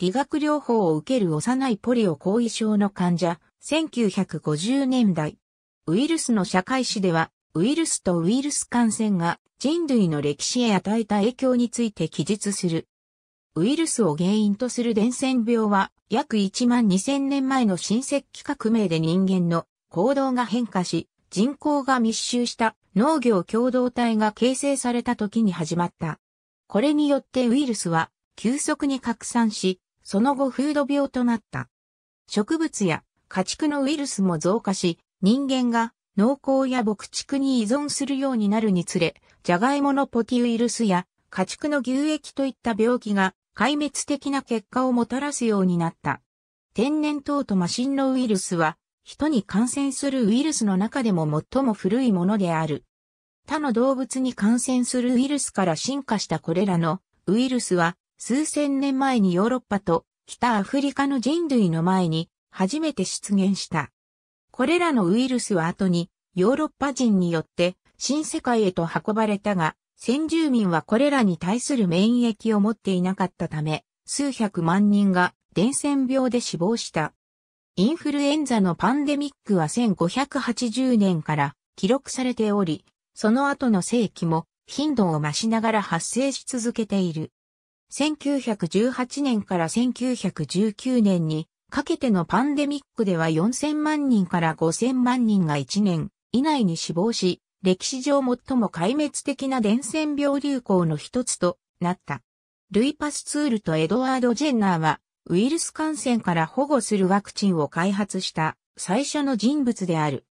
理学療法を受ける幼いポリオ後遺症の患者、1950年代。ウイルスの社会史では、ウイルスとウイルス感染が人類の歴史へ与えた影響について記述する。ウイルスを原因とする伝染病は、約1万2000年前の新石器革命で人間の行動が変化し、人口が密集した農業共同体が形成された時に始まった。これによってウイルスは急速に拡散し、その後フード病となった。植物や家畜のウイルスも増加し、人間が農耕や牧畜に依存するようになるにつれ、ジャガイモのポティウイルスや家畜の牛液といった病気が壊滅的な結果をもたらすようになった。天然痘とマシンのウイルスは、人に感染するウイルスの中でも最も古いものである。他の動物に感染するウイルスから進化したこれらのウイルスは数千年前にヨーロッパと北アフリカの人類の前に初めて出現した。これらのウイルスは後にヨーロッパ人によって新世界へと運ばれたが、先住民はこれらに対する免疫を持っていなかったため、数百万人が伝染病で死亡した。インフルエンザのパンデミックは1580年から記録されており、その後の世紀も頻度を増しながら発生し続けている。1918年から1919年にかけてのパンデミックでは4000万人から5000万人が1年以内に死亡し、歴史上最も壊滅的な伝染病流行の一つとなった。ルイ・パスツールとエドワード・ジェンナーは、ウイルス感染から保護するワクチンを開発した最初の人物である。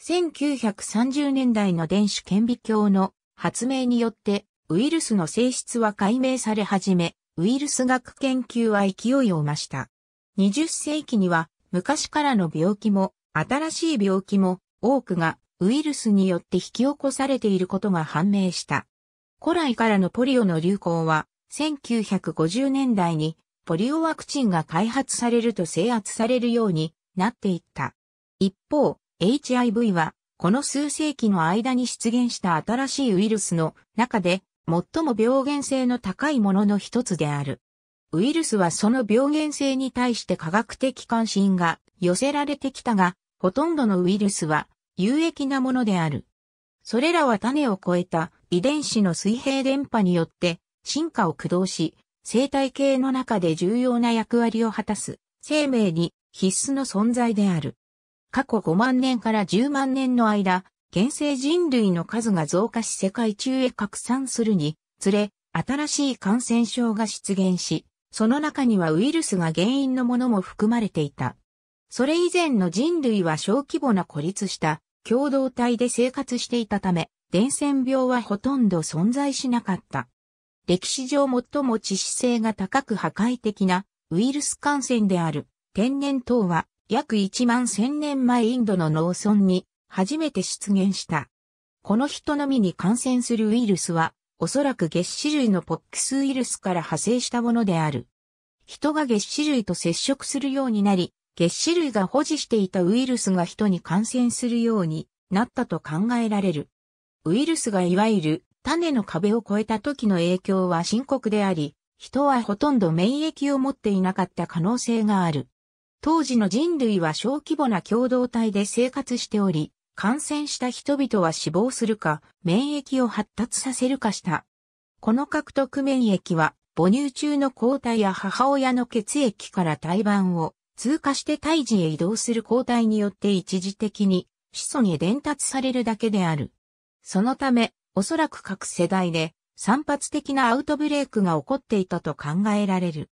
1930年代の電子顕微鏡の発明によってウイルスの性質は解明され始め、ウイルス学研究は勢いを増した。20世紀には昔からの病気も新しい病気も多くがウイルスによって引き起こされていることが判明した。古来からのポリオの流行は1950年代にポリオワクチンが開発されると制圧されるようになっていった。一方、HIV はこの数世紀の間に出現した新しいウイルスの中で最も病原性の高いものの一つである。ウイルスはその病原性に対して科学的関心が寄せられてきたが、ほとんどのウイルスは有益なものである。それらは種を超えた遺伝子の水平電波によって進化を駆動し、生態系の中で重要な役割を果たす生命に必須の存在である。過去5万年から10万年の間、現世人類の数が増加し世界中へ拡散するにつれ、新しい感染症が出現し、その中にはウイルスが原因のものも含まれていた。それ以前の人類は小規模な孤立した共同体で生活していたため、伝染病はほとんど存在しなかった。歴史上最も致死性が高く破壊的なウイルス感染である天然痘は約1万1000年前インドの農村に初めて出現した。この人のみに感染するウイルスは、おそらく月種類のポックスウイルスから派生したものである。人が月種類と接触するようになり、月種類が保持していたウイルスが人に感染するようになったと考えられる。ウイルスがいわゆる種の壁を越えた時の影響は深刻であり、人はほとんど免疫を持っていなかった可能性がある。当時の人類は小規模な共同体で生活しており、感染した人々は死亡するか、免疫を発達させるかした。この獲得免疫は、母乳中の抗体や母親の血液から胎盤を通過して胎児へ移動する抗体によって一時的に子孫へ伝達されるだけである。そのため、おそらく各世代で散発的なアウトブレイクが起こっていたと考えられる。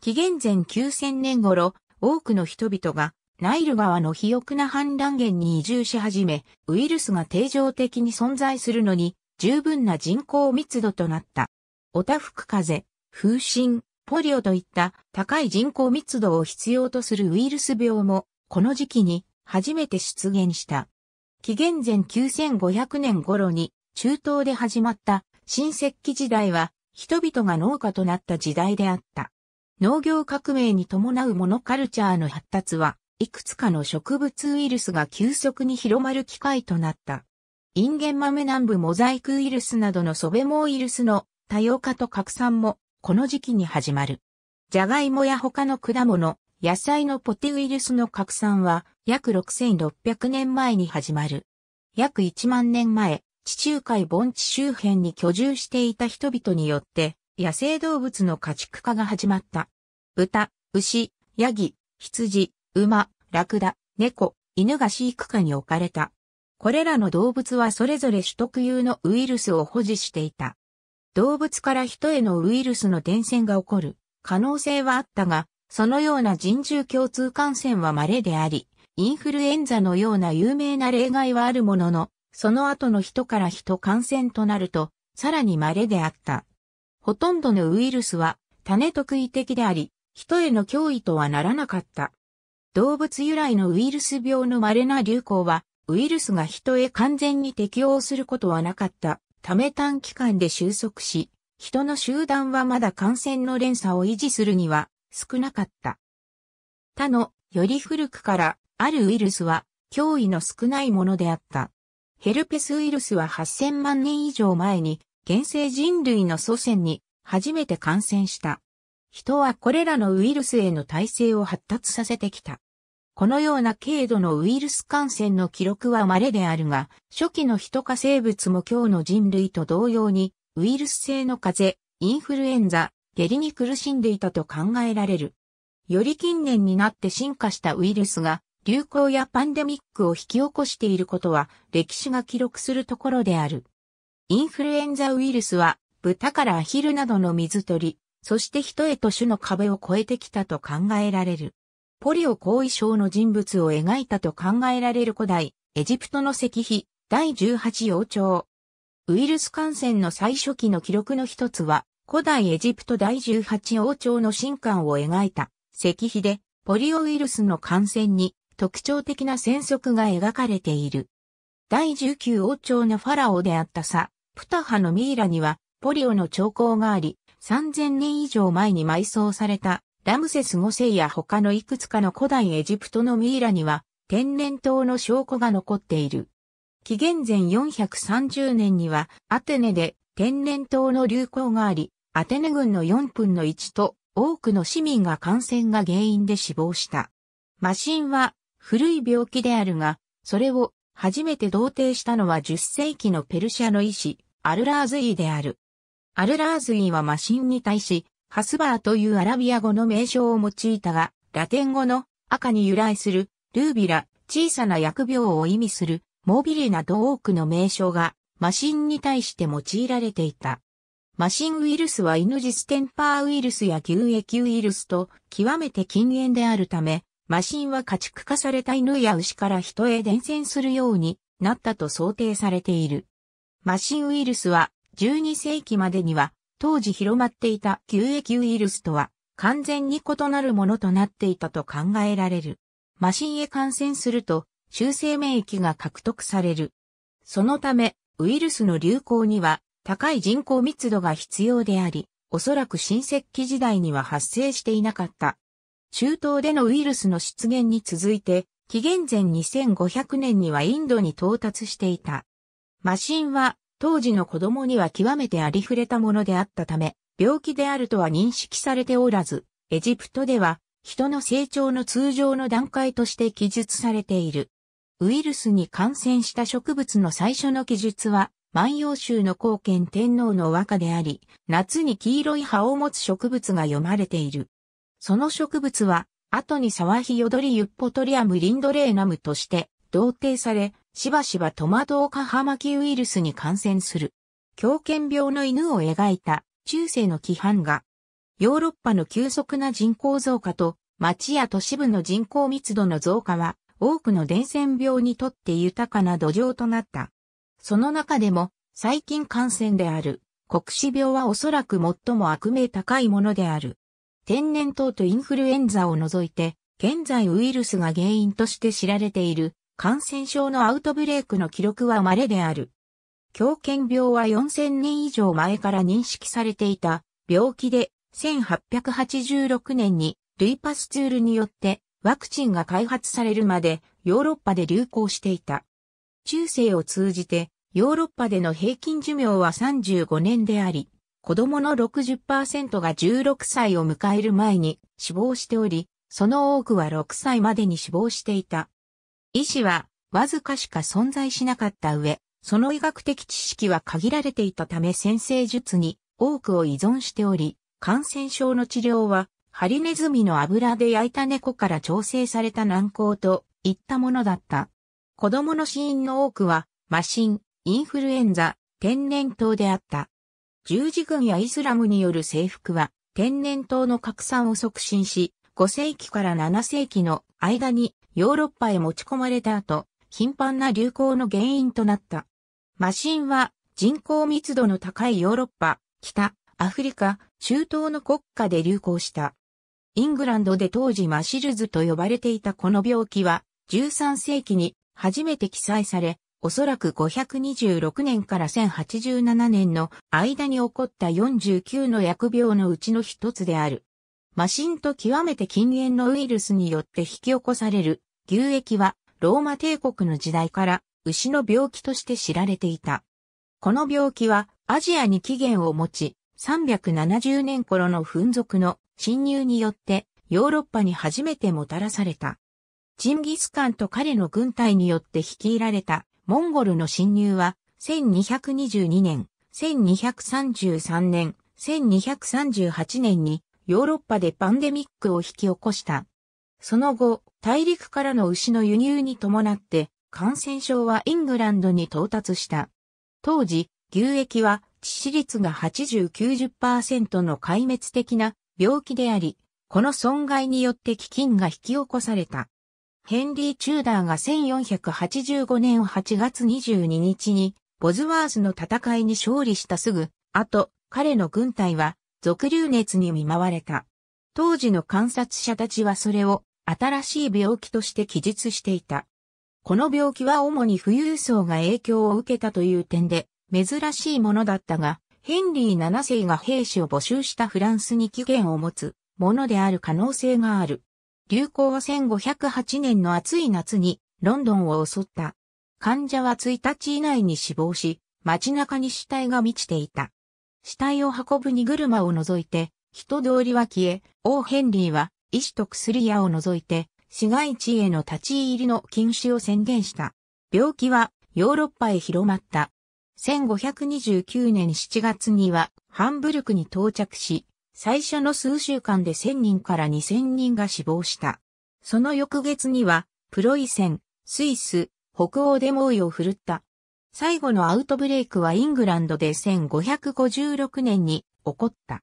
紀元前9000年頃、多くの人々がナイル川の肥沃な氾濫源に移住し始め、ウイルスが定常的に存在するのに、十分な人口密度となった。オタフク風風疹、ポリオといった高い人口密度を必要とするウイルス病も、この時期に初めて出現した。紀元前9500年頃に中東で始まった新石器時代は人々が農家となった時代であった。農業革命に伴うモノカルチャーの発達はいくつかの植物ウイルスが急速に広まる機会となった。インゲン豆南部モザイクウイルスなどのソベモウイルスの多様化と拡散もこの時期に始まる。ジャガイモや他の果物、野菜のポテウイルスの拡散は約6600年前に始まる。約1万年前、地中海盆地周辺に居住していた人々によって野生動物の家畜化が始まった。豚、牛、ヤギ、羊、馬、ラクダ、猫、犬が飼育下に置かれた。これらの動物はそれぞれ種特有のウイルスを保持していた。動物から人へのウイルスの伝染が起こる可能性はあったが、そのような人獣共通感染は稀であり、インフルエンザのような有名な例外はあるものの、その後の人から人感染となると、さらに稀であった。ほとんどのウイルスは種特異的であり、人への脅威とはならなかった。動物由来のウイルス病の稀な流行は、ウイルスが人へ完全に適応することはなかったため短期間で収束し、人の集団はまだ感染の連鎖を維持するには少なかった。他のより古くからあるウイルスは脅威の少ないものであった。ヘルペスウイルスは8000万年以上前に現生人類の祖先に初めて感染した。人はこれらのウイルスへの耐性を発達させてきた。このような軽度のウイルス感染の記録は稀であるが、初期の人化生物も今日の人類と同様に、ウイルス性の風邪、インフルエンザ、下痢に苦しんでいたと考えられる。より近年になって進化したウイルスが、流行やパンデミックを引き起こしていることは、歴史が記録するところである。インフルエンザウイルスは、豚からアヒルなどの水鳥、そして人へと種の壁を越えてきたと考えられる。ポリオ後遺症の人物を描いたと考えられる古代、エジプトの石碑、第18王朝。ウイルス感染の最初期の記録の一つは、古代エジプト第18王朝の新官を描いた石碑で、ポリオウイルスの感染に特徴的な戦色が描かれている。第19王朝のファラオであったサ、プタハのミイラには、ポリオの兆候があり、3000年以上前に埋葬されたラムセス5世や他のいくつかの古代エジプトのミイラには天然痘の証拠が残っている。紀元前430年にはアテネで天然痘の流行があり、アテネ軍の4分の1と多くの市民が感染が原因で死亡した。マシンは古い病気であるが、それを初めて同定したのは10世紀のペルシャの医師、アルラーズイである。アルラーズイはマシンに対し、ハスバーというアラビア語の名称を用いたが、ラテン語の赤に由来するルービラ、小さな薬病を意味するモビリなど多くの名称がマシンに対して用いられていた。マシンウイルスはイヌジステンパーウイルスや牛液ウイルスと極めて禁煙であるため、マシンは家畜化された犬や牛から人へ伝染するようになったと想定されている。マシンウイルスは12世紀までには、当時広まっていた旧液ウイルスとは、完全に異なるものとなっていたと考えられる。マシンへ感染すると、中性免疫が獲得される。そのため、ウイルスの流行には、高い人口密度が必要であり、おそらく新石器時代には発生していなかった。中東でのウイルスの出現に続いて、紀元前2500年にはインドに到達していた。マシンは当時の子供には極めてありふれたものであったため、病気であるとは認識されておらず、エジプトでは人の成長の通常の段階として記述されている。ウイルスに感染した植物の最初の記述は、万葉集の後見天皇の和歌であり、夏に黄色い葉を持つ植物が読まれている。その植物は、後に沢日よどりユッポトリアムリンドレーナムとして、同定され、しばしば戸惑うカハマキウイルスに感染する。狂犬病の犬を描いた中世の規範が、ヨーロッパの急速な人口増加と町や都市部の人口密度の増加は多くの伝染病にとって豊かな土壌となった。その中でも最近感染である国死病はおそらく最も悪名高いものである。天然痘とインフルエンザを除いて現在ウイルスが原因として知られている感染症のアウトブレークの記録は稀である。狂犬病は4000年以上前から認識されていた病気で1886年にルイパスツールによってワクチンが開発されるまでヨーロッパで流行していた。中世を通じてヨーロッパでの平均寿命は35年であり、子供の60%が16歳を迎える前に死亡しており、その多くは6歳までに死亡していた。医師はわずかしか存在しなかった上、その医学的知識は限られていたため先生術に多くを依存しており、感染症の治療はハリネズミの油で焼いた猫から調整された軟膏といったものだった。子供の死因の多くは、麻疹、インフルエンザ、天然痘であった。十字軍やイスラムによる征服は、天然痘の拡散を促進し、5世紀から7世紀の間にヨーロッパへ持ち込まれた後、頻繁な流行の原因となった。マシンは人口密度の高いヨーロッパ、北、アフリカ、中東の国家で流行した。イングランドで当時マシルズと呼ばれていたこの病気は、13世紀に初めて記載され、おそらく526年から1087年の間に起こった49の疫病のうちの一つである。マシンと極めて禁煙のウイルスによって引き起こされる牛液はローマ帝国の時代から牛の病気として知られていた。この病気はアジアに起源を持ち、370年頃の粉族の侵入によってヨーロッパに初めてもたらされた。チンギスカンと彼の軍隊によって率いられたモンゴルの侵入は1222年、1233年、1238年にヨーロッパでパンデミックを引き起こした。その後、大陸からの牛の輸入に伴って感染症はイングランドに到達した。当時、牛液は致死率が80-90%の壊滅的な病気であり、この損害によって飢饉が引き起こされた。ヘンリー・チューダーが1485年8月22日に、ボズワースの戦いに勝利したすぐ、後、彼の軍隊は、俗流熱に見舞われた。当時の観察者たちはそれを、新しい病気として記述していた。この病気は主に富裕層が影響を受けたという点で、珍しいものだったが、ヘンリー7世が兵士を募集したフランスに起源を持つものである可能性がある。流行は1508年の暑い夏にロンドンを襲った。患者は1日以内に死亡し、街中に死体が満ちていた。死体を運ぶ荷車を除いて、人通りは消え、王ヘンリーは医師と薬屋を除いて、市街地への立ち入りの禁止を宣言した。病気はヨーロッパへ広まった。1529年7月にはハンブルクに到着し、最初の数週間で1000人から2000人が死亡した。その翌月には、プロイセン、スイス、北欧で猛威を振るった。最後のアウトブレイクはイングランドで1556年に起こった。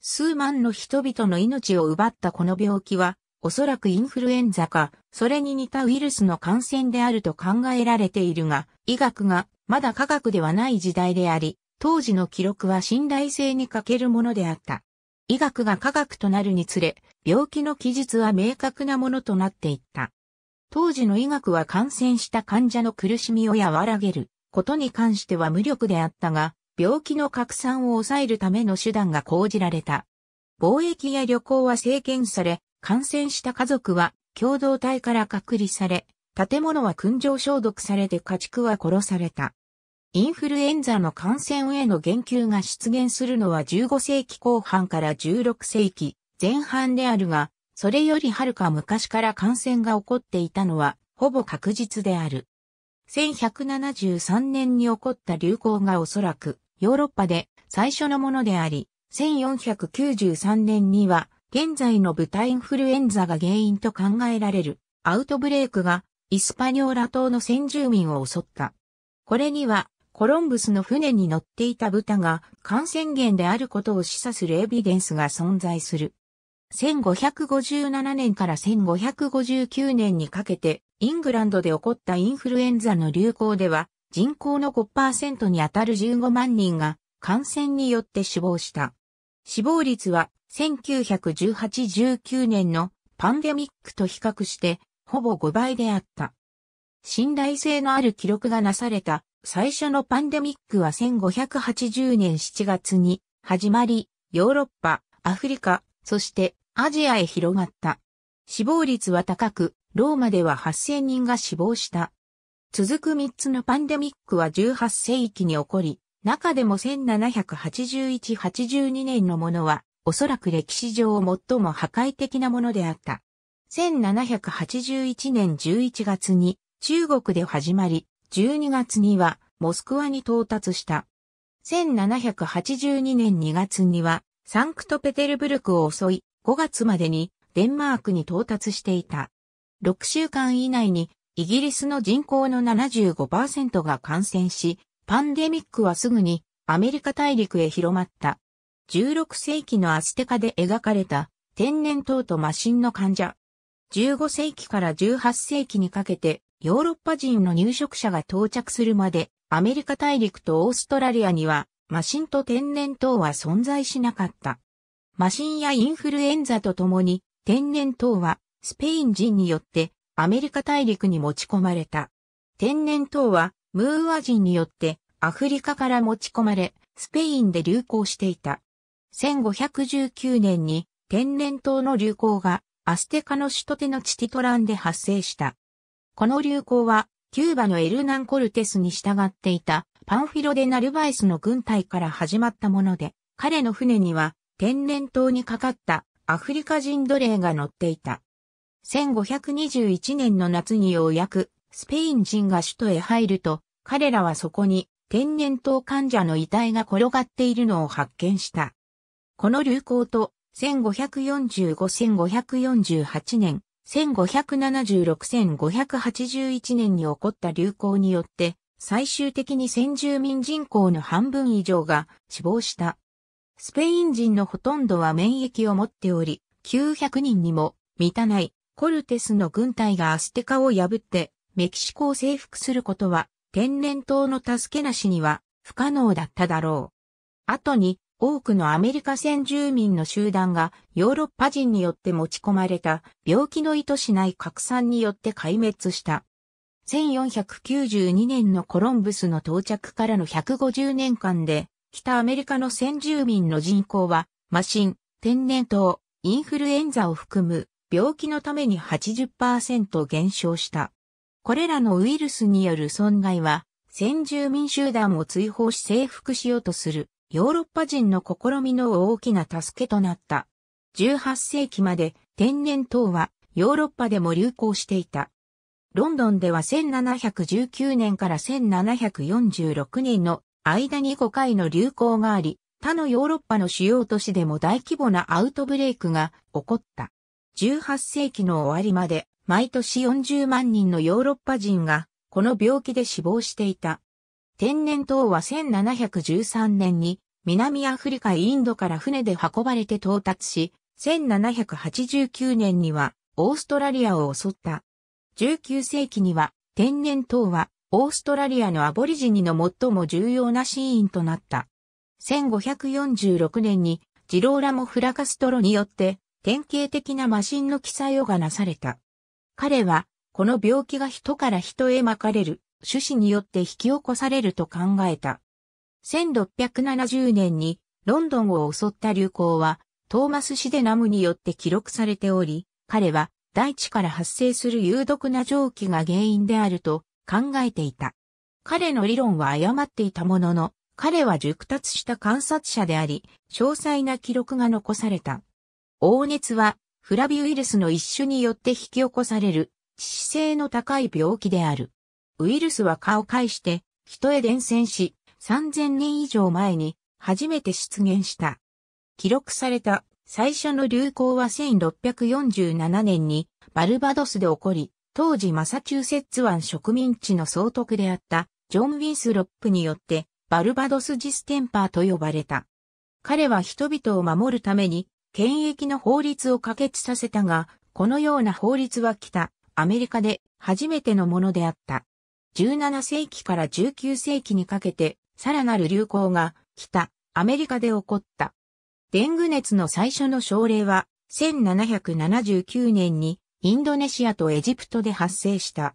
数万の人々の命を奪ったこの病気は、おそらくインフルエンザか、それに似たウイルスの感染であると考えられているが、医学がまだ科学ではない時代であり、当時の記録は信頼性に欠けるものであった。医学が科学となるにつれ、病気の記述は明確なものとなっていった。当時の医学は感染した患者の苦しみを和らげることに関しては無力であったが、病気の拡散を抑えるための手段が講じられた。貿易や旅行は制限され、感染した家族は共同体から隔離され、建物は燻蒸消毒されて家畜は殺された。インフルエンザの感染への言及が出現するのは15世紀後半から16世紀前半であるが、それよりはるか昔から感染が起こっていたのは、ほぼ確実である。1173年に起こった流行がおそらく、ヨーロッパで最初のものであり、1493年には現在の豚インフルエンザが原因と考えられるアウトブレイクがイスパニョーラ島の先住民を襲った。これにはコロンブスの船に乗っていた豚が感染源であることを示唆するエビデンスが存在する。1557年から1559年にかけてイングランドで起こったインフルエンザの流行では人口の5%にあたる15万人が感染によって死亡した。死亡率は1918-19年のパンデミックと比較してほぼ5倍であった。信頼性のある記録がなされた最初のパンデミックは1580年7月に始まり、ヨーロッパ、アフリカ、そしてアジアへ広がった。死亡率は高く、ローマでは8000人が死亡した。続く三つのパンデミックは18世紀に起こり、中でも1781-82年のものは、おそらく歴史上最も破壊的なものであった。1781年11月に中国で始まり、12月にはモスクワに到達した。1782年2月にはサンクトペテルブルクを襲い、5月までにデンマークに到達していた。6週間以内にイギリスの人口の75%が感染し、パンデミックはすぐにアメリカ大陸へ広まった。16世紀のアステカで描かれた天然痘とマシンの患者。15世紀から18世紀にかけてヨーロッパ人の入植者が到着するまでアメリカ大陸とオーストラリアにはマシンと天然痘は存在しなかった。マシンやインフルエンザとともに天然痘はスペイン人によってアメリカ大陸に持ち込まれた。天然痘はムーア人によってアフリカから持ち込まれ、スペインで流行していた。1519年に天然痘の流行がアステカの首都テのチティトランで発生した。この流行はキューバのエルナンコルテスに従っていたパンフィロデ・ナルバイスの軍隊から始まったもので、彼の船には天然痘にかかったアフリカ人奴隷が乗っていた。1521年の夏にようやくスペイン人が首都へ入ると、彼らはそこに天然痘患者の遺体が転がっているのを発見した。この流行と1545-1548年、1576-1581年に起こった流行によって、最終的に先住民人口の半分以上が死亡した。スペイン人のほとんどは免疫を持っており、900人にも満たないコルテスの軍隊がアステカを破ってメキシコを征服することは天然痘の助けなしには不可能だっただろう。後に多くのアメリカ先住民の集団がヨーロッパ人によって持ち込まれた病気の意図しない拡散によって壊滅した。1492年のコロンブスの到着からの150年間で北アメリカの先住民の人口は、マシン、天然痘、インフルエンザを含む病気のために80%減少した。これらのウイルスによる損害は、先住民集団を追放し征服しようとするヨーロッパ人の試みの大きな助けとなった。18世紀まで天然痘はヨーロッパでも流行していた。ロンドンでは1719年から1746年の間に5回の流行があり、他のヨーロッパの主要都市でも大規模なアウトブレイクが起こった。18世紀の終わりまで毎年40万人のヨーロッパ人がこの病気で死亡していた。天然痘は1713年に南アフリカインドから船で運ばれて到達し、1789年にはオーストラリアを襲った。19世紀には天然痘はオーストラリアのアボリジニの最も重要なシーンとなった。1546年にジローラモ・フラカストロによって典型的なマシンの記載をがなされた。彼は、この病気が人から人へ巻かれる、種子によって引き起こされると考えた。1670年にロンドンを襲った流行は、トーマス・シデナムによって記録されており、彼は大地から発生する有毒な蒸気が原因であると考えていた。彼の理論は誤っていたものの、彼は熟達した観察者であり、詳細な記録が残された。黄熱は、フラビウイルスの一種によって引き起こされる、致死性の高い病気である。ウイルスは蚊を介して、人へ伝染し、3000年以上前に、初めて出現した。記録された最初の流行は1647年にバルバドスで起こり、当時マサチューセッツ湾植民地の総督であったジョン・ウィンスロップによってバルバドスジステンパーと呼ばれた。彼は人々を守るために検疫の法律を可決させたが、このような法律は北、アメリカで初めてのものであった。17世紀から19世紀にかけて、さらなる流行が北、アメリカで起こった。デング熱の最初の症例は、1779年にインドネシアとエジプトで発生した。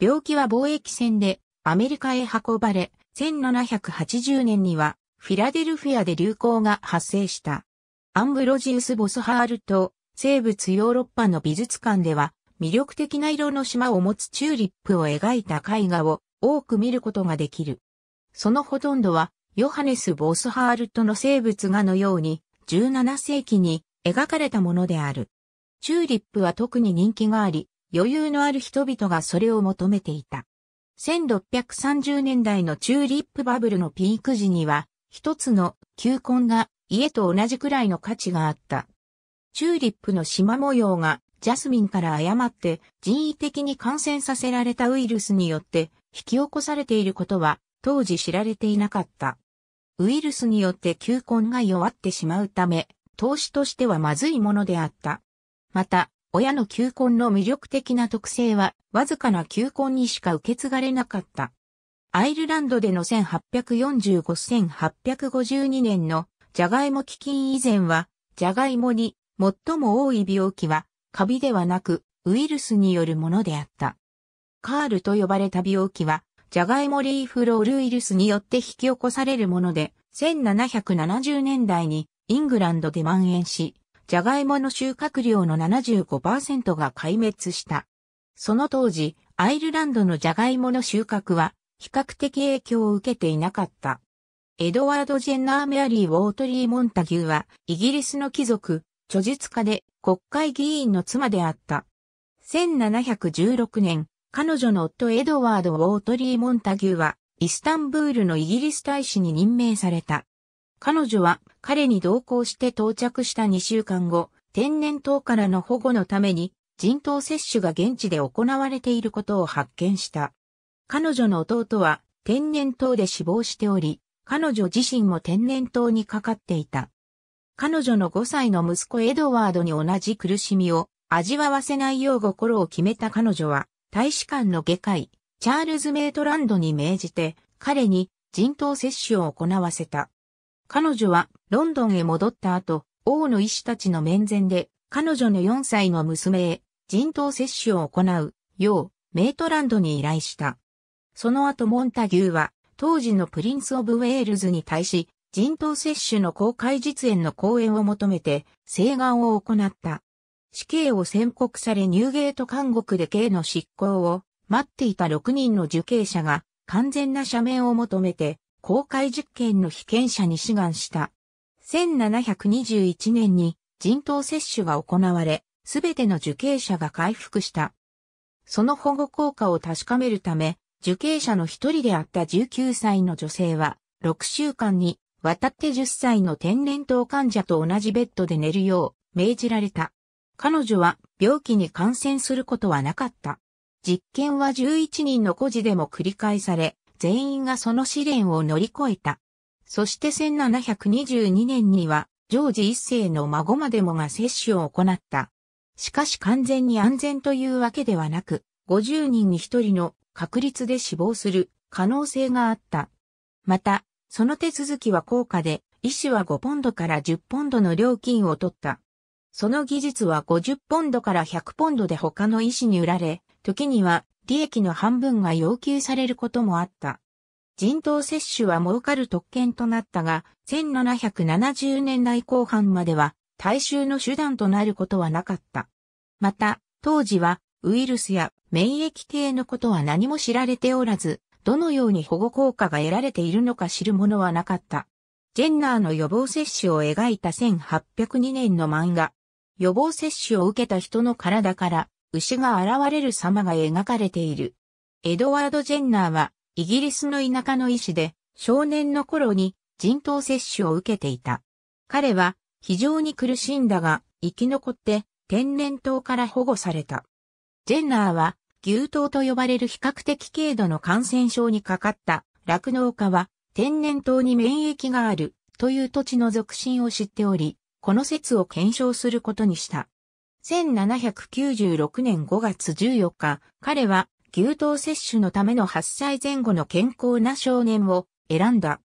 病気は貿易船でアメリカへ運ばれ、1780年にはフィラデルフィアで流行が発生した。アンブロジウス・ボスハールと、生物ヨーロッパの美術館では、魅力的な色の島を持つチューリップを描いた絵画を多く見ることができる。そのほとんどは、ヨハネス・ボスハールトの生物画のように、17世紀に描かれたものである。チューリップは特に人気があり、余裕のある人々がそれを求めていた。1630年代のチューリップバブルのピーク時には、一つの球根が家と同じくらいの価値があった。チューリップの縞模様がジャスミンから誤って人為的に感染させられたウイルスによって引き起こされていることは当時知られていなかった。ウイルスによって球根が弱ってしまうため、投資としてはまずいものであった。また、親の球根の魅力的な特性は、わずかな球根にしか受け継がれなかった。アイルランドでの1845-1852年のジャガイモ基金以前は、ジャガイモに最も多い病気は、カビではなく、ウイルスによるものであった。カールと呼ばれた病気は、ジャガイモリーフロールウイルスによって引き起こされるもので、1770年代にイングランドで蔓延し、ジャガイモの収穫量の75%が壊滅した。その当時、アイルランドのジャガイモの収穫は比較的影響を受けていなかった。エドワード・ジェンナー・メアリー・ウォートリー・モンタギューは、イギリスの貴族、著述家で国会議員の妻であった。1716年、彼女の夫エドワード・ウォートリー・モンタギューは、イスタンブールのイギリス大使に任命された。彼女は彼に同行して到着した2週間後、天然痘からの保護のために人痘接種が現地で行われていることを発見した。彼女の弟は天然痘で死亡しており、彼女自身も天然痘にかかっていた。彼女の5歳の息子エドワードに同じ苦しみを味わわせないよう心を決めた彼女は、大使館の外科医、チャールズ・メイトランドに命じて、彼に人痘接種を行わせた。彼女はロンドンへ戻った後、王の医師たちの面前で、彼女の4歳の娘へ人痘接種を行うようメイトランドに依頼した。その後モンタギューは当時のプリンス・オブ・ウェールズに対し、人頭接種の公開実演の講演を求めて、請願を行った。死刑を宣告されニューゲート監獄で刑の執行を待っていた6人の受刑者が完全な赦免を求めて公開実験の被験者に志願した。1721年に人頭接種が行われ、すべての受刑者が回復した。その保護効果を確かめるため、受刑者の一人であった19歳の女性は、6週間にわたって10歳の天然痘患者と同じベッドで寝るよう命じられた。彼女は病気に感染することはなかった。実験は11人の孤児でも繰り返され、全員がその試練を乗り越えた。そして1722年には、ジョージ一世の孫までもが接種を行った。しかし完全に安全というわけではなく、50人に1人の確率で死亡する可能性があった。また、その手続きは高価で、医師は5ポンドから10ポンドの料金を取った。その技術は50ポンドから100ポンドで他の医師に売られ、時には利益の半分が要求されることもあった。人頭接種は儲かる特権となったが、1770年代後半までは大衆の手段となることはなかった。また、当時はウイルスや免疫系のことは何も知られておらず、どのように保護効果が得られているのか知るものはなかった。ジェンナーの予防接種を描いた1802年の漫画。予防接種を受けた人の体から牛が現れる様が描かれている。エドワード・ジェンナーはイギリスの田舎の医師で少年の頃に人頭接種を受けていた。彼は非常に苦しんだが生き残って天然痘から保護された。ジェンナーは、牛痘と呼ばれる比較的軽度の感染症にかかった酪農家は、天然痘に免疫があるという土地の属心を知っており、この説を検証することにした。1796年5月14日、彼は牛痘摂取のための8歳前後の健康な少年を選んだ。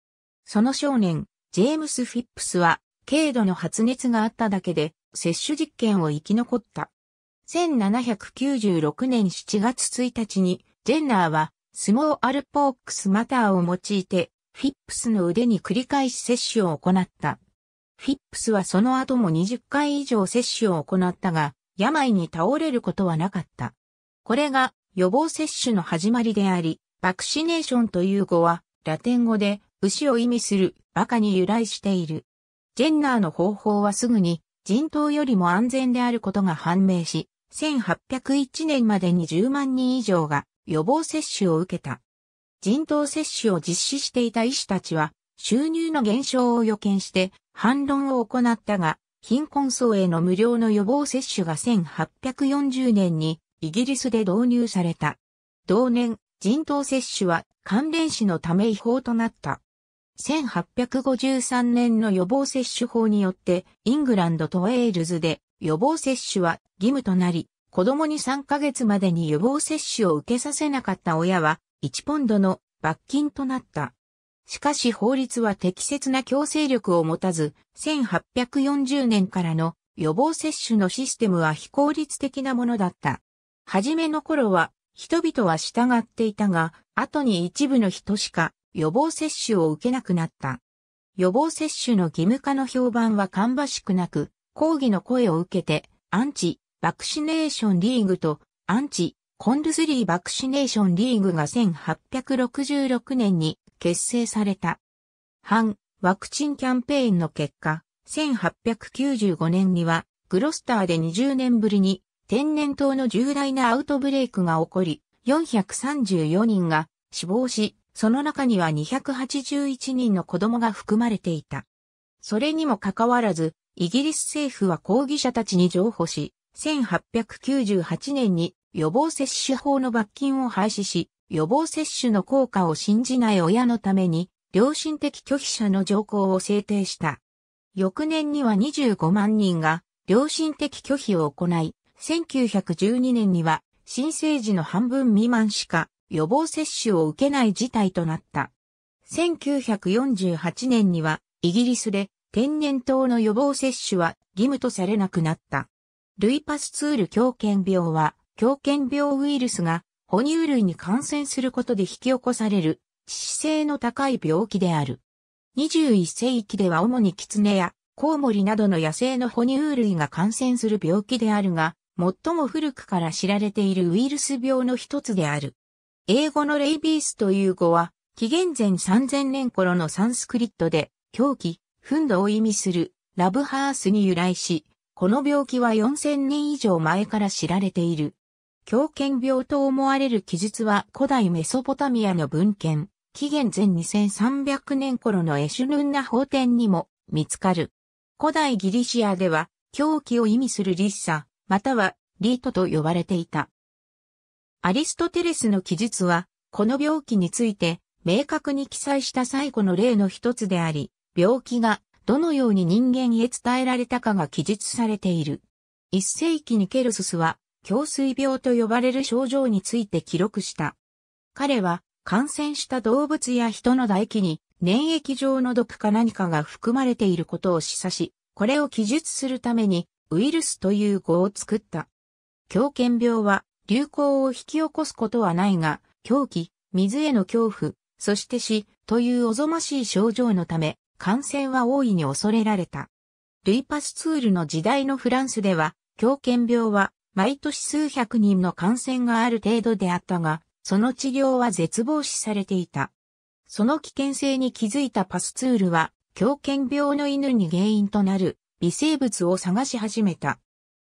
その少年、ジェームス・フィップスは、軽度の発熱があっただけで、摂取実験を生き残った。1796年7月1日に、ジェンナーは、スモーアルポークスマターを用いて、フィップスの腕に繰り返し摂取を行った。フィップスはその後も20回以上摂取を行ったが、病に倒れることはなかった。これが予防接種の始まりであり、バクシネーションという語は、ラテン語で牛を意味する馬鹿に由来している。ジェンナーの方法はすぐに人痘よりも安全であることが判明し、1801年までに10万人以上が予防接種を受けた。人頭接種を実施していた医師たちは、収入の減少を予見して反論を行ったが、貧困層への無料の予防接種が1840年にイギリスで導入された。同年、人頭接種は関連死のため違法となった。1853年の予防接種法によって、イングランドとウェールズで予防接種は義務となり、子供に3ヶ月までに予防接種を受けさせなかった親は1ポンドの罰金となった。しかし法律は適切な強制力を持たず、1840年からの予防接種のシステムは非効率的なものだった。はじめの頃は人々は従っていたが、後に一部の人しか予防接種を受けなくなった。予防接種の義務化の評判は芳しくなく、抗議の声を受けてアンチバクシネーションリーグとアンチ・コンルスリーバクシネーションリーグが1866年に結成された。反ワクチンキャンペーンの結果、1895年にはグロスターで20年ぶりに天然痘の重大なアウトブレイクが起こり、434人が死亡し、その中には281人の子供が含まれていた。それにもかかわらず、イギリス政府は抗議者たちに譲歩し、1898年に予防接種法の罰金を廃止し、予防接種の効果を信じない親のために、良心的拒否者の条項を制定した。翌年には25万人が良心的拒否を行い、1912年には新生児の半分未満しか予防接種を受けない事態となった。1948年にはイギリスで天然痘の予防接種は義務とされなくなった。ルイパスツール狂犬病は、狂犬病ウイルスが、哺乳類に感染することで引き起こされる、致死性の高い病気である。21世紀では主にキツネやコウモリなどの野生の哺乳類が感染する病気であるが、最も古くから知られているウイルス病の一つである。英語のレイビースという語は、紀元前3000年頃のサンスクリットで、狂気、憤怒を意味する、ラブハースに由来し、この病気は4000年以上前から知られている。狂犬病と思われる記述は古代メソポタミアの文献、紀元前2300年頃のエシュヌンナ法典にも見つかる。古代ギリシアでは狂気を意味するリッサ、またはリートと呼ばれていた。アリストテレスの記述は、この病気について明確に記載した最後の例の一つであり、病気がどのように人間へ伝えられたかが記述されている。一世紀にケルススは、胸水病と呼ばれる症状について記録した。彼は、感染した動物や人の唾液に、粘液状の毒か何かが含まれていることを示唆し、これを記述するために、ウイルスという語を作った。狂犬病は、流行を引き起こすことはないが、狂気、水への恐怖、そして死というおぞましい症状のため、感染は大いに恐れられた。ルイパスツールの時代のフランスでは、狂犬病は毎年数百人の感染がある程度であったが、その治療は絶望視されていた。その危険性に気づいたパスツールは、狂犬病の犬に原因となる微生物を探し始めた。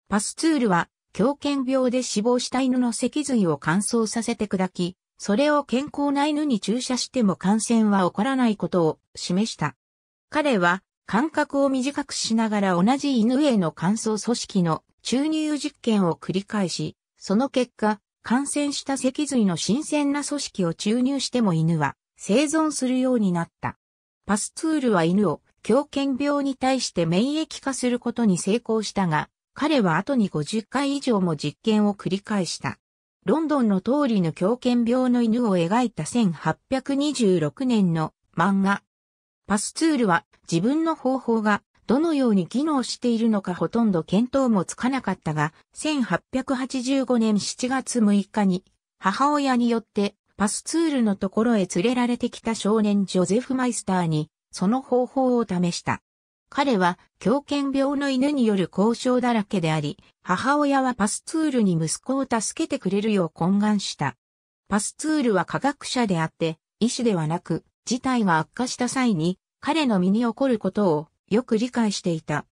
パスツールは、狂犬病で死亡した犬の脊髄を乾燥させて砕き、それを健康な犬に注射しても感染は起こらないことを示した。彼は間隔を短くしながら同じ犬への乾燥組織の注入実験を繰り返し、その結果、感染した脊髄の新鮮な組織を注入しても犬は生存するようになった。パスツールは犬を狂犬病に対して免疫化することに成功したが、彼は後に50回以上も実験を繰り返した。ロンドンの通りの狂犬病の犬を描いた1826年の漫画パスツールは自分の方法がどのように機能しているのかほとんど見当もつかなかったが、1885年7月6日に母親によってパスツールのところへ連れられてきた少年ジョゼフ・マイスターにその方法を試した。彼は狂犬病の犬による交渉だらけであり、母親はパスツールに息子を助けてくれるよう懇願した。パスツールは科学者であって、医師ではなく、事態は悪化した際に彼の身に起こることをよく理解していた。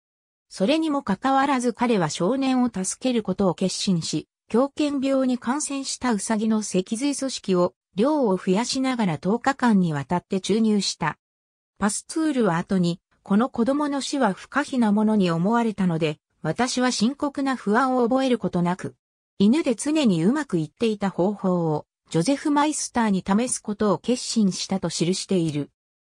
それにもかかわらず彼は少年を助けることを決心し、狂犬病に感染したウサギの脊髄組織を量を増やしながら10日間にわたって注入した。パスツールは後に、この子供の死は不可避なものに思われたので、私は深刻な不安を覚えることなく、犬で常にうまくいっていた方法をジョゼフ・マイスターに試すことを決心したと記している。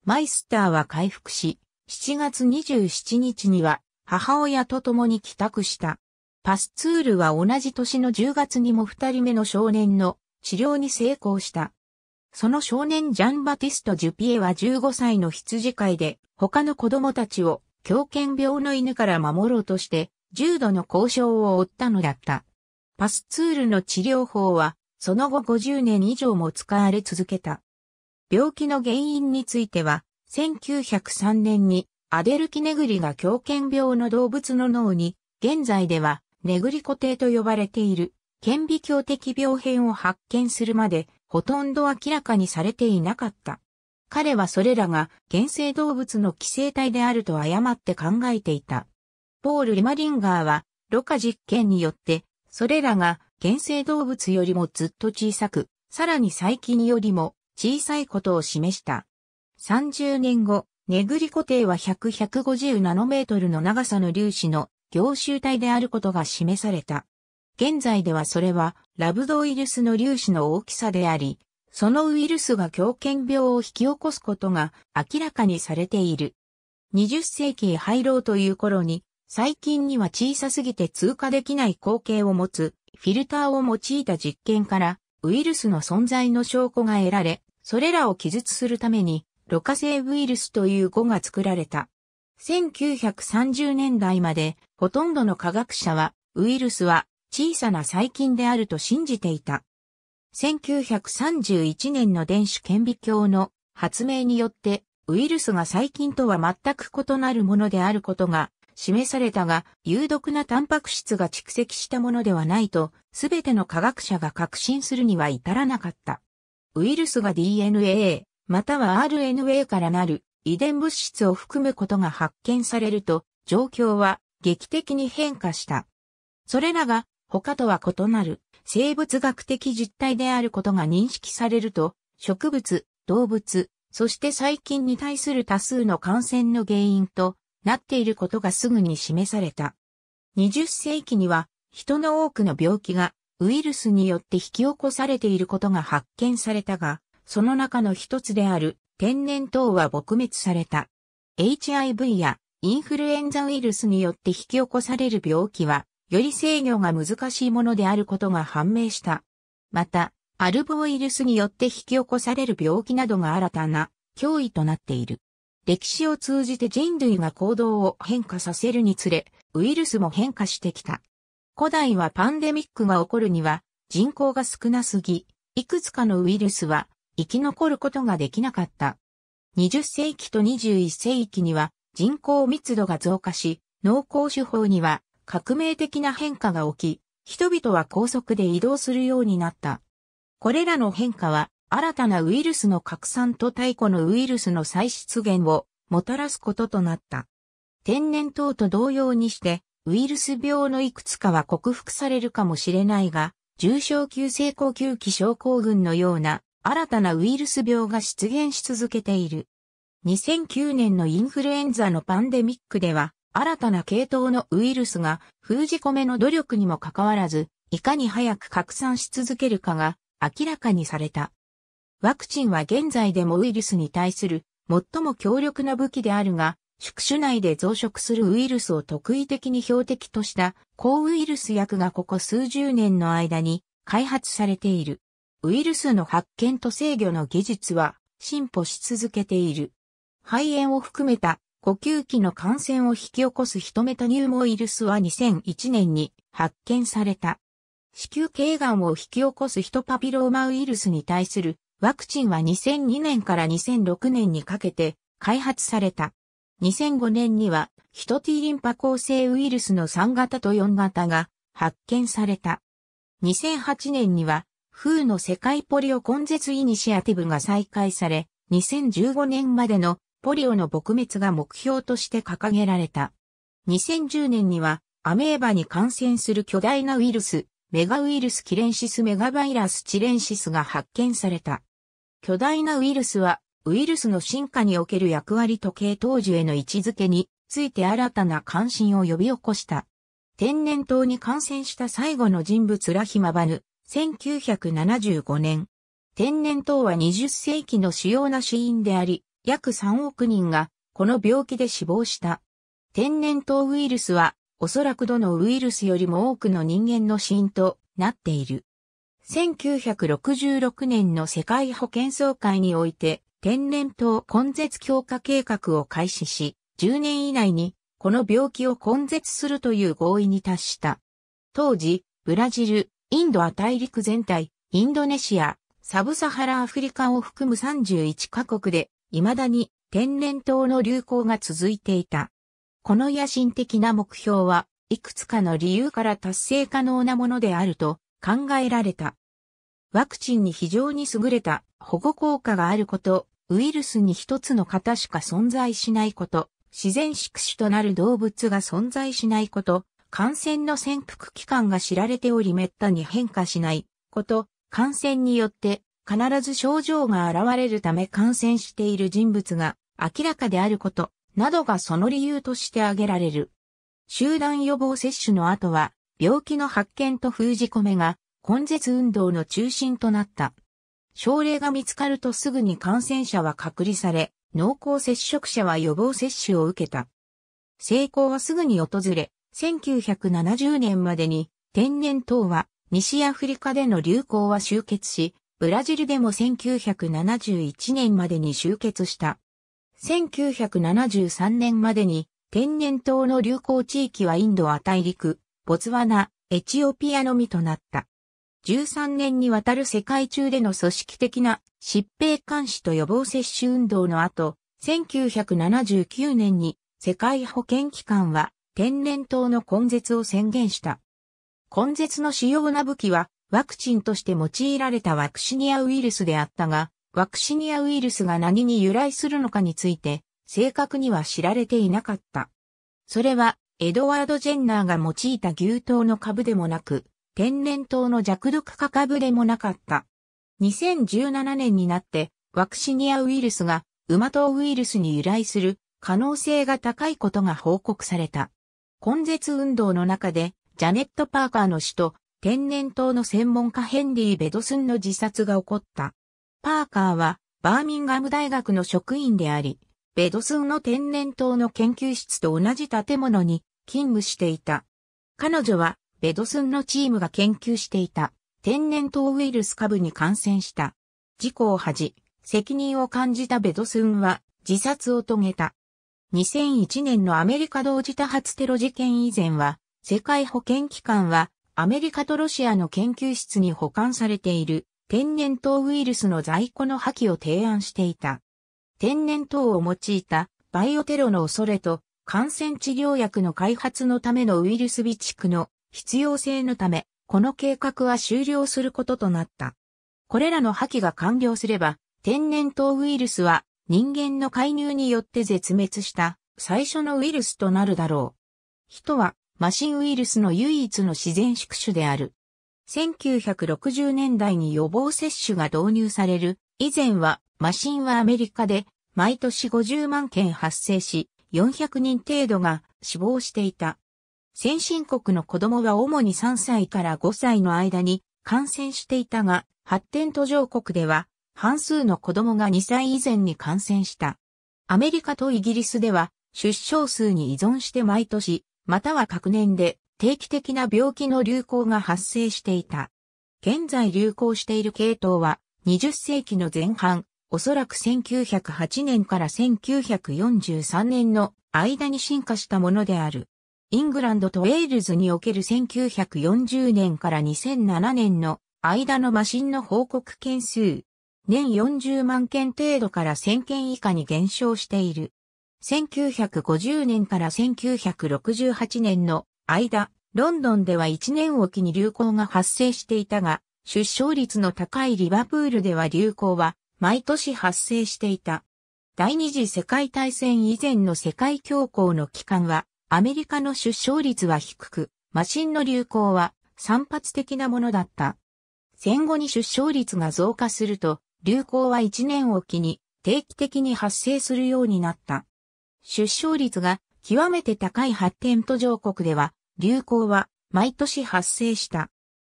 マイスターは回復し、7月27日には母親と共に帰宅した。パスツールは同じ年の10月にも二人目の少年の治療に成功した。その少年ジャンバティスト・ジュピエは15歳の羊飼いで他の子供たちを狂犬病の犬から守ろうとして重度の交渉を負ったのだった。パスツールの治療法はその後50年以上も使われ続けた。病気の原因については、1903年にアデルキネグリが狂犬病の動物の脳に、現在ではネグリ固定と呼ばれている、顕微鏡的病変を発見するまで、ほとんど明らかにされていなかった。彼はそれらが原生動物の寄生体であると誤って考えていた。ポール・リマリンガーは、ろ過実験によって、それらが原生動物よりもずっと小さく、さらに最近よりも小さいことを示した。30年後、ネグリコ帝は100-150ナノメートルの長さの粒子の凝集体であることが示された。現在ではそれはラブドウイルスの粒子の大きさであり、そのウイルスが狂犬病を引き起こすことが明らかにされている。20世紀へ入ろうという頃に、最近には小さすぎて通過できない光景を持つフィルターを用いた実験から、ウイルスの存在の証拠が得られ、それらを記述するために、ろ過性ウイルスという語が作られた。1930年代まで、ほとんどの科学者は、ウイルスは小さな細菌であると信じていた。1931年の電子顕微鏡の発明によって、ウイルスが細菌とは全く異なるものであることが示されたが、有毒なタンパク質が蓄積したものではないと、すべての科学者が確信するには至らなかった。ウイルスが DNA、または RNA からなる遺伝物質を含むことが発見されると、状況は劇的に変化した。それらが他とは異なる生物学的実態であることが認識されると、植物、動物、そして細菌に対する多数の感染の原因となっていることがすぐに示された。20世紀には人の多くの病気がウイルスによって引き起こされていることが発見されたが、その中の一つである天然痘は撲滅された。HIV やインフルエンザウイルスによって引き起こされる病気は、より制御が難しいものであることが判明した。また、アルボウイルスによって引き起こされる病気などが新たな脅威となっている。歴史を通じて人類が行動を変化させるにつれ、ウイルスも変化してきた。古代はパンデミックが起こるには、人口が少なすぎ、いくつかのウイルスは生き残ることができなかった。20世紀と21世紀には人口密度が増加し、農耕手法には革命的な変化が起き、人々は高速で移動するようになった。これらの変化は新たなウイルスの拡散と太古のウイルスの再出現をもたらすこととなった。天然痘と同様にして、ウイルス病のいくつかは克服されるかもしれないが、重症急性呼吸器症候群のような新たなウイルス病が出現し続けている。2009年のインフルエンザのパンデミックでは、新たな系統のウイルスが封じ込めの努力にもかかわらず、いかに早く拡散し続けるかが明らかにされた。ワクチンは現在でもウイルスに対する最も強力な武器であるが、宿主内で増殖するウイルスを特異的に標的とした抗ウイルス薬がここ数十年の間に開発されている。ウイルスの発見と制御の技術は進歩し続けている。肺炎を含めた呼吸器の感染を引き起こすヒトメタニウムモウイルスは2001年に発見された。子宮頸がんを引き起こすヒトパピローマウイルスに対するワクチンは2002年から2006年にかけて開発された。2005年には、ヒト T リンパ抗生ウイルスの3型と4型が発見された。2008年には、風の世界ポリオ根絶イニシアティブが再開され、2015年までのポリオの撲滅が目標として掲げられた。2010年には、アメーバに感染する巨大なウイルス、メガウイルスキレンシスメガバイラスチレンシスが発見された。巨大なウイルスは、ウイルスの進化における役割と系統樹への位置づけについて新たな関心を呼び起こした。天然痘に感染した最後の人物ラヒマバヌ、1975年。天然痘は20世紀の主要な死因であり、約3億人がこの病気で死亡した。天然痘ウイルスは、おそらくどのウイルスよりも多くの人間の死因となっている。1966年の世界保健総会において天然痘根絶強化計画を開始し、10年以内にこの病気を根絶するという合意に達した。当時、ブラジル、インドア大陸全体、インドネシア、サブサハラアフリカを含む31カ国で、未だに天然痘の流行が続いていた。この野心的な目標は、いくつかの理由から達成可能なものであると考えられた。ワクチンに非常に優れた保護効果があること、ウイルスに一つの型しか存在しないこと、自然宿主となる動物が存在しないこと、感染の潜伏期間が知られており滅多に変化しないこと、感染によって必ず症状が現れるため感染している人物が明らかであることなどがその理由として挙げられる。集団予防接種の後は病気の発見と封じ込めが根絶運動の中心となった。症例が見つかるとすぐに感染者は隔離され、濃厚接触者は予防接種を受けた。成功はすぐに訪れ、1970年までに天然痘は西アフリカでの流行は終結し、ブラジルでも1971年までに終結した。1973年までに天然痘の流行地域はインドア大陸、ボツワナ、エチオピアのみとなった。13年にわたる世界中での組織的な疾病監視と予防接種運動の後、1979年に世界保健機関は天然痘の根絶を宣言した。根絶の主要な武器はワクチンとして用いられたワクシニアウイルスであったが、ワクシニアウイルスが何に由来するのかについて正確には知られていなかった。それはエドワード・ジェンナーが用いた牛刀の株でもなく、天然痘の弱毒化株でもなかった。2017年になって、ワクシニアウイルスが、ウマトウイルスに由来する可能性が高いことが報告された。根絶運動の中で、ジャネット・パーカーの死と、天然痘の専門家ヘンリー・ベドスンの自殺が起こった。パーカーは、バーミンガム大学の職員であり、ベドスンの天然痘の研究室と同じ建物に勤務していた。彼女はベドスンのチームが研究していた天然痘ウイルス株に感染した。事故を恥じ、責任を感じたベドスンは自殺を遂げた。2001年のアメリカ同時多発テロ事件以前は、世界保健機関はアメリカとロシアの研究室に保管されている天然痘ウイルスの在庫の破棄を提案していた。天然痘を用いたバイオテロの恐れと感染治療薬の開発のためのウイルス備蓄の必要性のため、この計画は終了することとなった。これらの破棄が完了すれば、天然痘ウイルスは人間の介入によって絶滅した最初のウイルスとなるだろう。人はマシンウイルスの唯一の自然宿主である。1960年代に予防接種が導入される以前はマシンはアメリカで毎年50万件発生し、400人程度が死亡していた。先進国の子供は主に3歳から5歳の間に感染していたが、発展途上国では半数の子供が2歳以前に感染した。アメリカとイギリスでは出生数に依存して毎年、または各年で定期的な病気の流行が発生していた。現在流行している系統は20世紀の前半、おそらく1908年から1943年の間に進化したものである。イングランドとウェールズにおける1940年から2007年の間のマシンの報告件数、年40万件程度から1000件以下に減少している。1950年から1968年の間、ロンドンでは1年おきに流行が発生していたが、出生率の高いリバプールでは流行は毎年発生していた。第二次世界大戦以前の世界恐慌の期間は、アメリカの出生率は低く、マシンの流行は散発的なものだった。戦後に出生率が増加すると、流行は1年おきに定期的に発生するようになった。出生率が極めて高い発展途上国では、流行は毎年発生した。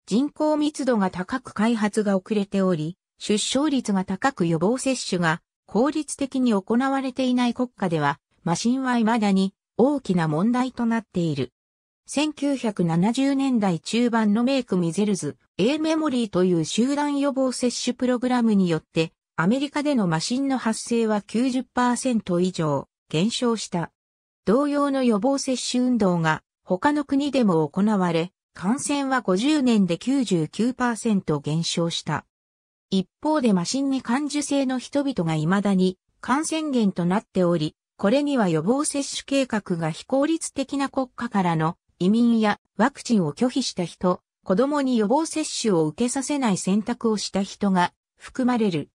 人口密度が高く開発が遅れており、出生率が高く予防接種が効率的に行われていない国家では、マシンは未だに大きな問題となっている。1970年代中盤のメイク・ミゼルズ、A メモリーという集団予防接種プログラムによって、アメリカでのマシンの発生は90%以上減少した。同様の予防接種運動が他の国でも行われ、感染は50年で99%減少した。一方でマシンに感受性の人々が未だに感染源となっており、これには予防接種計画が非効率的な国家からの移民やワクチンを拒否した人、子供に予防接種を受けさせない選択をした人が含まれる。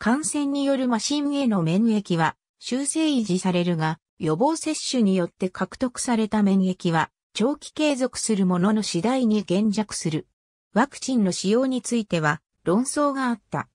感染によるマシンへの免疫は修正維持されるが、予防接種によって獲得された免疫は長期継続するものの次第に減弱する。ワクチンの使用については、論争があった。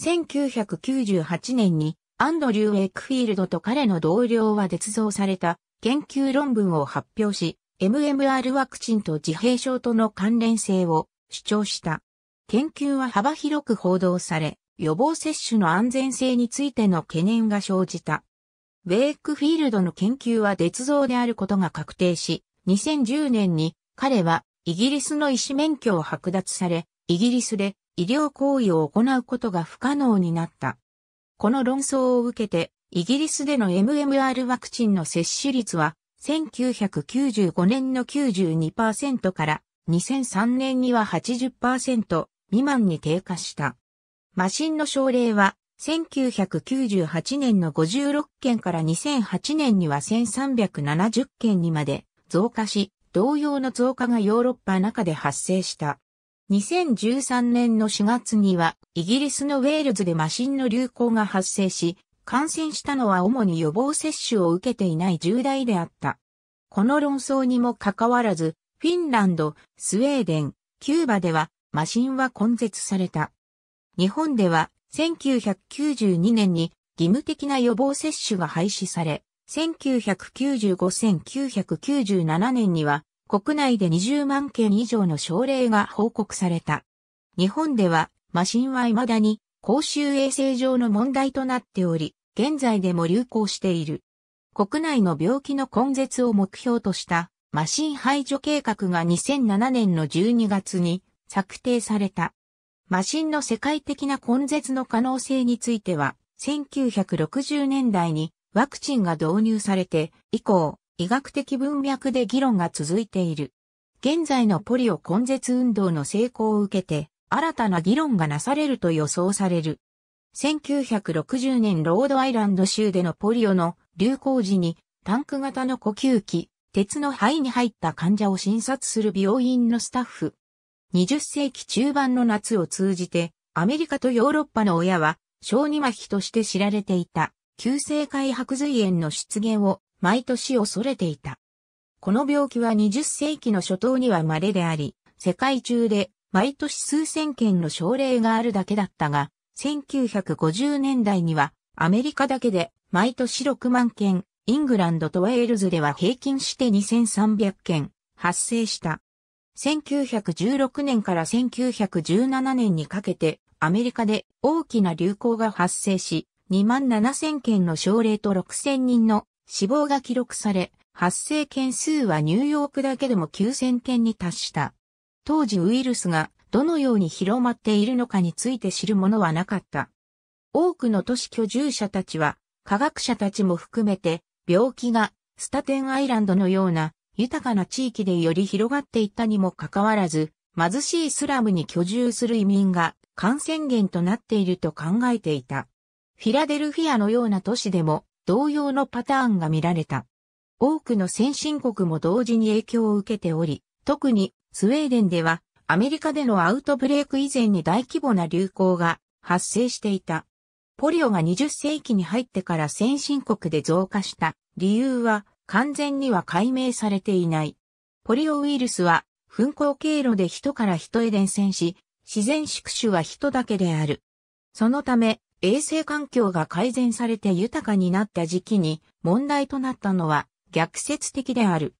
1998年にアンドリュー・ウェイクフィールドと彼の同僚は捏造された研究論文を発表し、MMR ワクチンと自閉症との関連性を主張した。研究は幅広く報道され、予防接種の安全性についての懸念が生じた。ウェイクフィールドの研究は捏造であることが確定し、2010年に彼はイギリスの医師免許を剥奪され、イギリスで医療行為を行うことが不可能になった。この論争を受けて、イギリスでの MMR ワクチンの接種率は、1995年の92%から2003年には80%未満に低下した。マシンの症例は1998年の56件から2008年には1370件にまで増加し、同様の増加がヨーロッパ中で発生した。2013年の4月には、イギリスのウェールズでマシンの流行が発生し、感染したのは主に予防接種を受けていない10代であった。この論争にもかかわらず、フィンランド、スウェーデン、キューバでは、マシンは根絶された。日本では、1992年に義務的な予防接種が廃止され、1995-1997年には国内で20万件以上の症例が報告された。日本では、麻疹は未だに公衆衛生上の問題となっており、現在でも流行している。国内の病気の根絶を目標とした麻疹排除計画が2007年の12月に策定された。麻疹の世界的な根絶の可能性については、1960年代にワクチンが導入されて以降、医学的文脈で議論が続いている。現在のポリオ根絶運動の成功を受けて、新たな議論がなされると予想される。1960年ロードアイランド州でのポリオの流行時に、タンク型の呼吸器、鉄の肺に入った患者を診察する病院のスタッフ。20世紀中盤の夏を通じて、アメリカとヨーロッパの親は、小児麻痺として知られていた、急性開白髄炎の出現を毎年恐れていた。この病気は20世紀の初頭には稀であり、世界中で毎年数千件の症例があるだけだったが、1950年代にはアメリカだけで毎年6万件、イングランドとウェールズでは平均して2300件発生した。1916年から1917年にかけてアメリカで大きな流行が発生し、2万7000件の症例と6000人の死亡が記録され、発生件数はニューヨークだけでも9000件に達した。当時ウイルスがどのように広まっているのかについて知るものはなかった。多くの都市居住者たちは、科学者たちも含めて、病気がスタテンアイランドのような豊かな地域でより広がっていったにもかかわらず、貧しいスラムに居住する移民が感染源となっていると考えていた。フィラデルフィアのような都市でも同様のパターンが見られた。多くの先進国も同時に影響を受けており、特にスウェーデンではアメリカでのアウトブレイク以前に大規模な流行が発生していた。ポリオが20世紀に入ってから先進国で増加した理由は完全には解明されていない。ポリオウイルスは噴光経路で人から人へ伝染し、自然宿主は人だけである。そのため、衛生環境が改善されて豊かになった時期に問題となったのは逆説的である。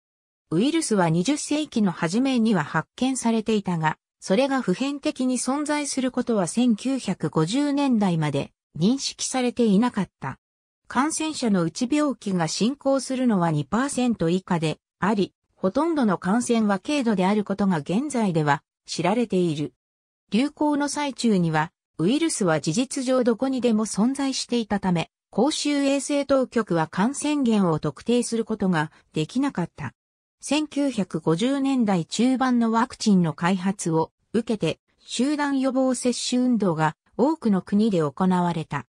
ウイルスは20世紀の初めには発見されていたが、それが普遍的に存在することは1950年代まで認識されていなかった。感染者のうち病気が進行するのは2%以下であり、ほとんどの感染は軽度であることが現在では知られている。流行の最中にはウイルスは事実上どこにでも存在していたため、公衆衛生当局は感染源を特定することができなかった。1950年代中盤のワクチンの開発を受けて、集団予防接種運動が多くの国で行われた。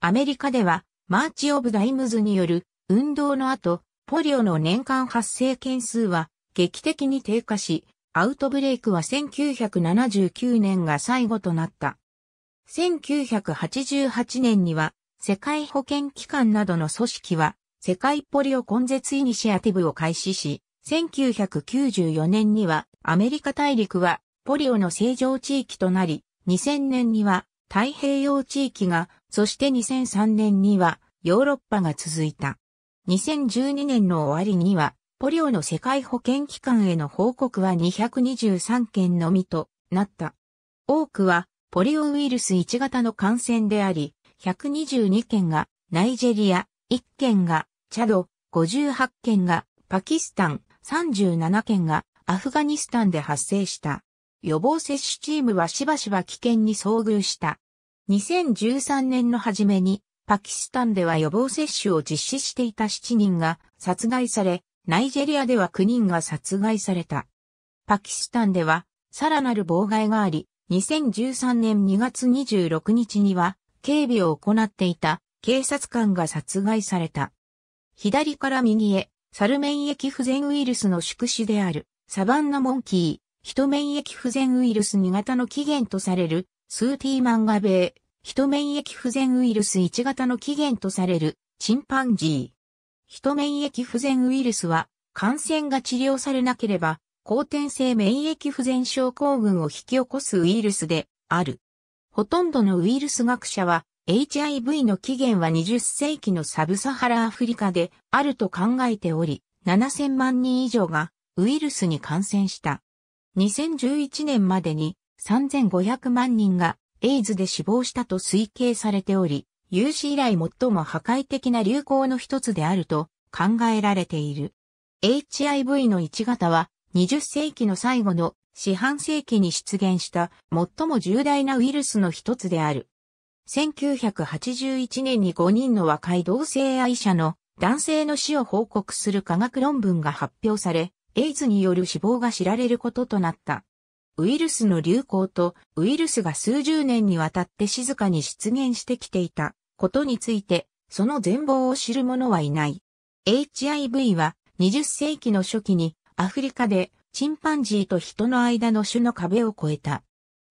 アメリカでは、マーチ・オブ・ダイムズによる運動の後、ポリオの年間発生件数は劇的に低下し、アウトブレイクは1979年が最後となった。1988年には、世界保健機関などの組織は、世界ポリオ根絶イニシアティブを開始し、1994年には、アメリカ大陸は、ポリオの正常地域となり、2000年には、太平洋地域が、そして2003年には、ヨーロッパが続いた。2012年の終わりには、ポリオの世界保健機関への報告は223件のみとなった。多くはポリオウイルス1型の感染であり、122件がナイジェリア、1件がチャド、58件がパキスタン、37件がアフガニスタンで発生した。予防接種チームはしばしば危険に遭遇した。2013年の初めにパキスタンでは予防接種を実施していた7人が殺害され、ナイジェリアでは9人が殺害された。パキスタンではさらなる妨害があり、2013年2月26日には、警備を行っていた警察官が殺害された。左から右へ、サル免疫不全ウイルスの宿主である、サバンナモンキー、人免疫不全ウイルス2型の起源とされる、スーティーマンガベー、ヒ免疫不全ウイルス1型の起源とされる、チンパンジー。人免疫不全ウイルスは、感染が治療されなければ、後天性免疫不全症候群を引き起こすウイルスである。ほとんどのウイルス学者は HIV の起源は20世紀のサブサハラアフリカであると考えており、7000万人以上がウイルスに感染した。2011年までに3500万人がエイズで死亡したと推計されており、有史以来最も破壊的な流行の一つであると考えられている。HIV の1型は20世紀の最後の四半世紀に出現した最も重大なウイルスの一つである。1981年に5人の若い同性愛者の男性の死を報告する科学論文が発表され、エイズによる死亡が知られることとなった。ウイルスの流行とウイルスが数十年にわたって静かに出現してきていたことについて、その全貌を知る者はいない。HIV は20世紀の初期にアフリカでチンパンジーと人の間の種の壁を越えた。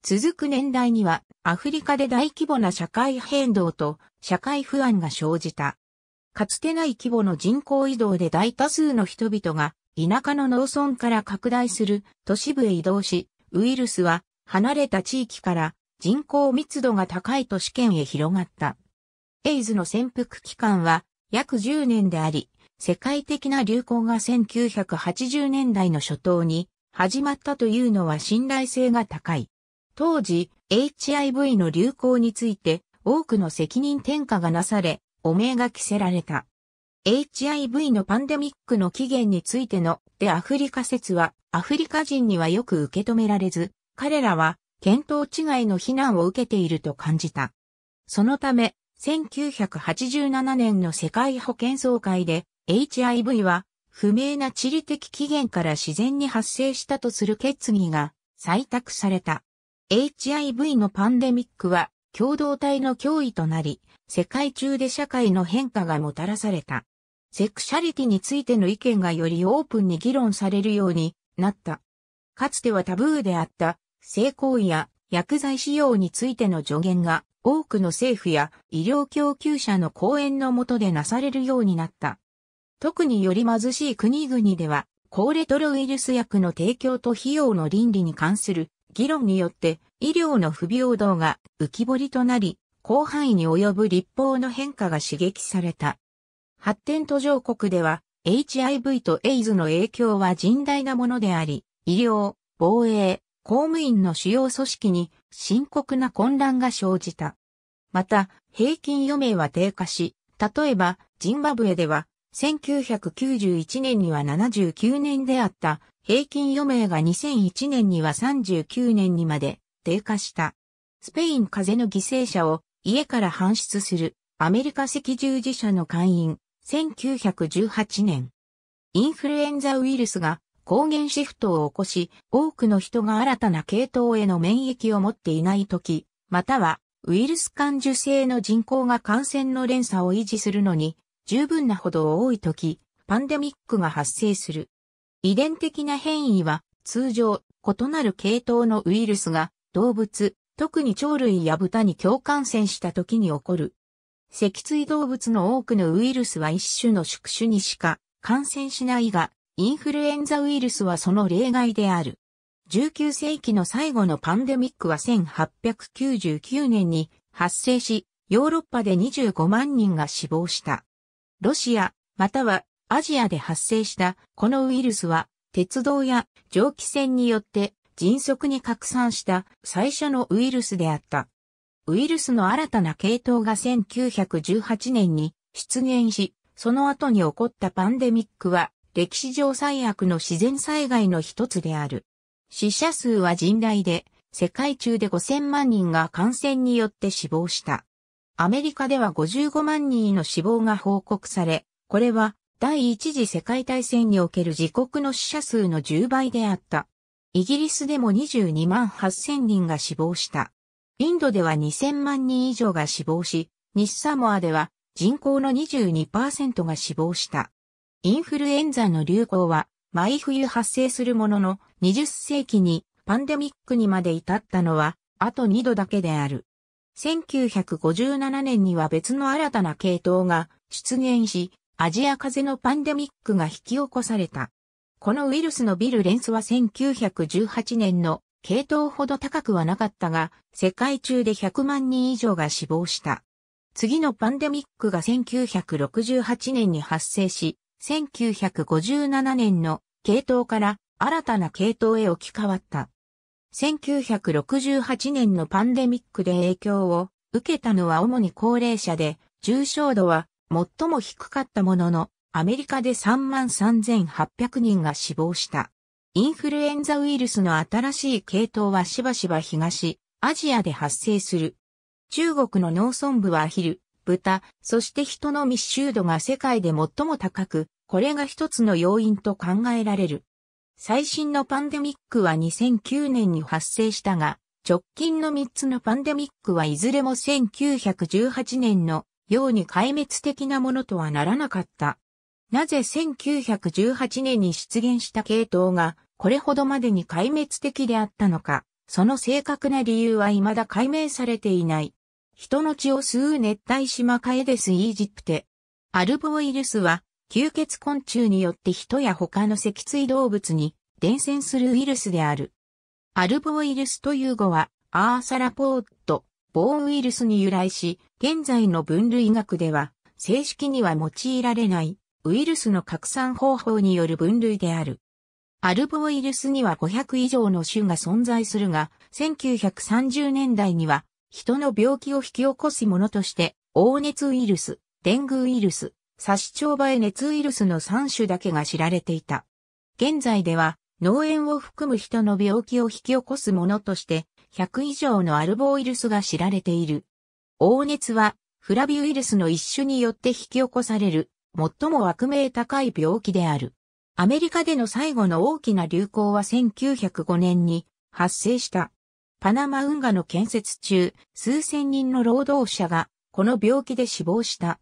続く年代にはアフリカで大規模な社会変動と社会不安が生じた。かつてない規模の人口移動で大多数の人々が田舎の農村から拡大する都市部へ移動し、ウイルスは離れた地域から人口密度が高い都市圏へ広がった。エイズの潜伏期間は約10年であり、世界的な流行が1980年代の初頭に始まったというのは信頼性が高い。当時、HIV の流行について多くの責任転嫁がなされ、汚名が着せられた。HIV のパンデミックの起源についてのでアフリカ説はアフリカ人にはよく受け止められず、彼らは検討違いの非難を受けていると感じた。そのため、1987年の世界保健総会で HIV は不明な地理的起源から自然に発生したとする決議が採択された。HIV のパンデミックは共同体の脅威となり、世界中で社会の変化がもたらされた。セクシャリティについての意見がよりオープンに議論されるようになった。かつてはタブーであった性行為や薬剤使用についての助言が多くの政府や医療供給者の講演のもとでなされるようになった。特により貧しい国々では、高レトロウイルス薬の提供と費用の倫理に関する議論によって医療の不平等が浮き彫りとなり、広範囲に及ぶ立法の変化が刺激された。発展途上国では HIV とエイズの影響は甚大なものであり、医療、防衛、公務員の主要組織に深刻な混乱が生じた。また、平均余命は低下し、例えば、ジンバブエでは1991年には79年であった平均余命が2001年には39年にまで低下した。スペイン風邪の犠牲者を家から搬出するアメリカ赤十字社の会員1918年。インフルエンザウイルスが抗原シフトを起こし、多くの人が新たな系統への免疫を持っていない時、またはウイルス感受性の人口が感染の連鎖を維持するのに十分なほど多い時、パンデミックが発生する。遺伝的な変異は、通常、異なる系統のウイルスが、動物、特に鳥類や豚に共感染した時に起こる。脊椎動物の多くのウイルスは一種の宿主にしか感染しないが、インフルエンザウイルスはその例外である。19世紀の最後のパンデミックは1899年に発生し、ヨーロッパで25万人が死亡した。ロシア、またはアジアで発生したこのウイルスは、鉄道や蒸気船によって迅速に拡散した最初のウイルスであった。ウイルスの新たな系統が1918年に出現し、その後に起こったパンデミックは歴史上最悪の自然災害の一つである。死者数は甚大で、世界中で5000万人が感染によって死亡した。アメリカでは55万人の死亡が報告され、これは第一次世界大戦における自国の死者数の10倍であった。イギリスでも22万8000人が死亡した。インドでは2000万人以上が死亡し、西サモアでは人口の22%が死亡した。インフルエンザの流行は毎冬発生するものの20世紀にパンデミックにまで至ったのはあと2度だけである。1957年には別の新たな系統が出現し、アジア風邪のパンデミックが引き起こされた。このウイルスのビルレンスは1918年の系統ほど高くはなかったが、世界中で100万人以上が死亡した。次のパンデミックが1968年に発生し、1957年の系統から新たな系統へ置き換わった。1968年のパンデミックで影響を受けたのは主に高齢者で、重症度は最も低かったものの、アメリカで33,800人が死亡した。インフルエンザウイルスの新しい系統はしばしば東、アジアで発生する。中国の農村部は昼、豚、そして人の密集度が世界で最も高く、これが一つの要因と考えられる。最新のパンデミックは2009年に発生したが、直近の3つのパンデミックはいずれも1918年のように壊滅的なものとはならなかった。なぜ1918年に出現した系統がこれほどまでに壊滅的であったのか、その正確な理由は未だ解明されていない。人の血を吸う熱帯島カエデス・イージプテ。アルボウイルスは吸血昆虫によって人や他の脊椎動物に伝染するウイルスである。アルボウイルスという語は、アーサラポート、ボウイルスに由来し、現在の分類学では、正式には用いられないウイルスの拡散方法による分類である。アルボウイルスには500以上の種が存在するが、1930年代には人の病気を引き起こすものとして、黄熱ウイルス、デングウイルス、サシチョウバエ熱ウイルスの3種だけが知られていた。現在では、脳炎を含む人の病気を引き起こすものとして、100以上のアルボウイルスが知られている。黄熱は、フラビウイルスの一種によって引き起こされる、最も悪名高い病気である。アメリカでの最後の大きな流行は1905年に発生した。パナマ運河の建設中、数千人の労働者がこの病気で死亡した。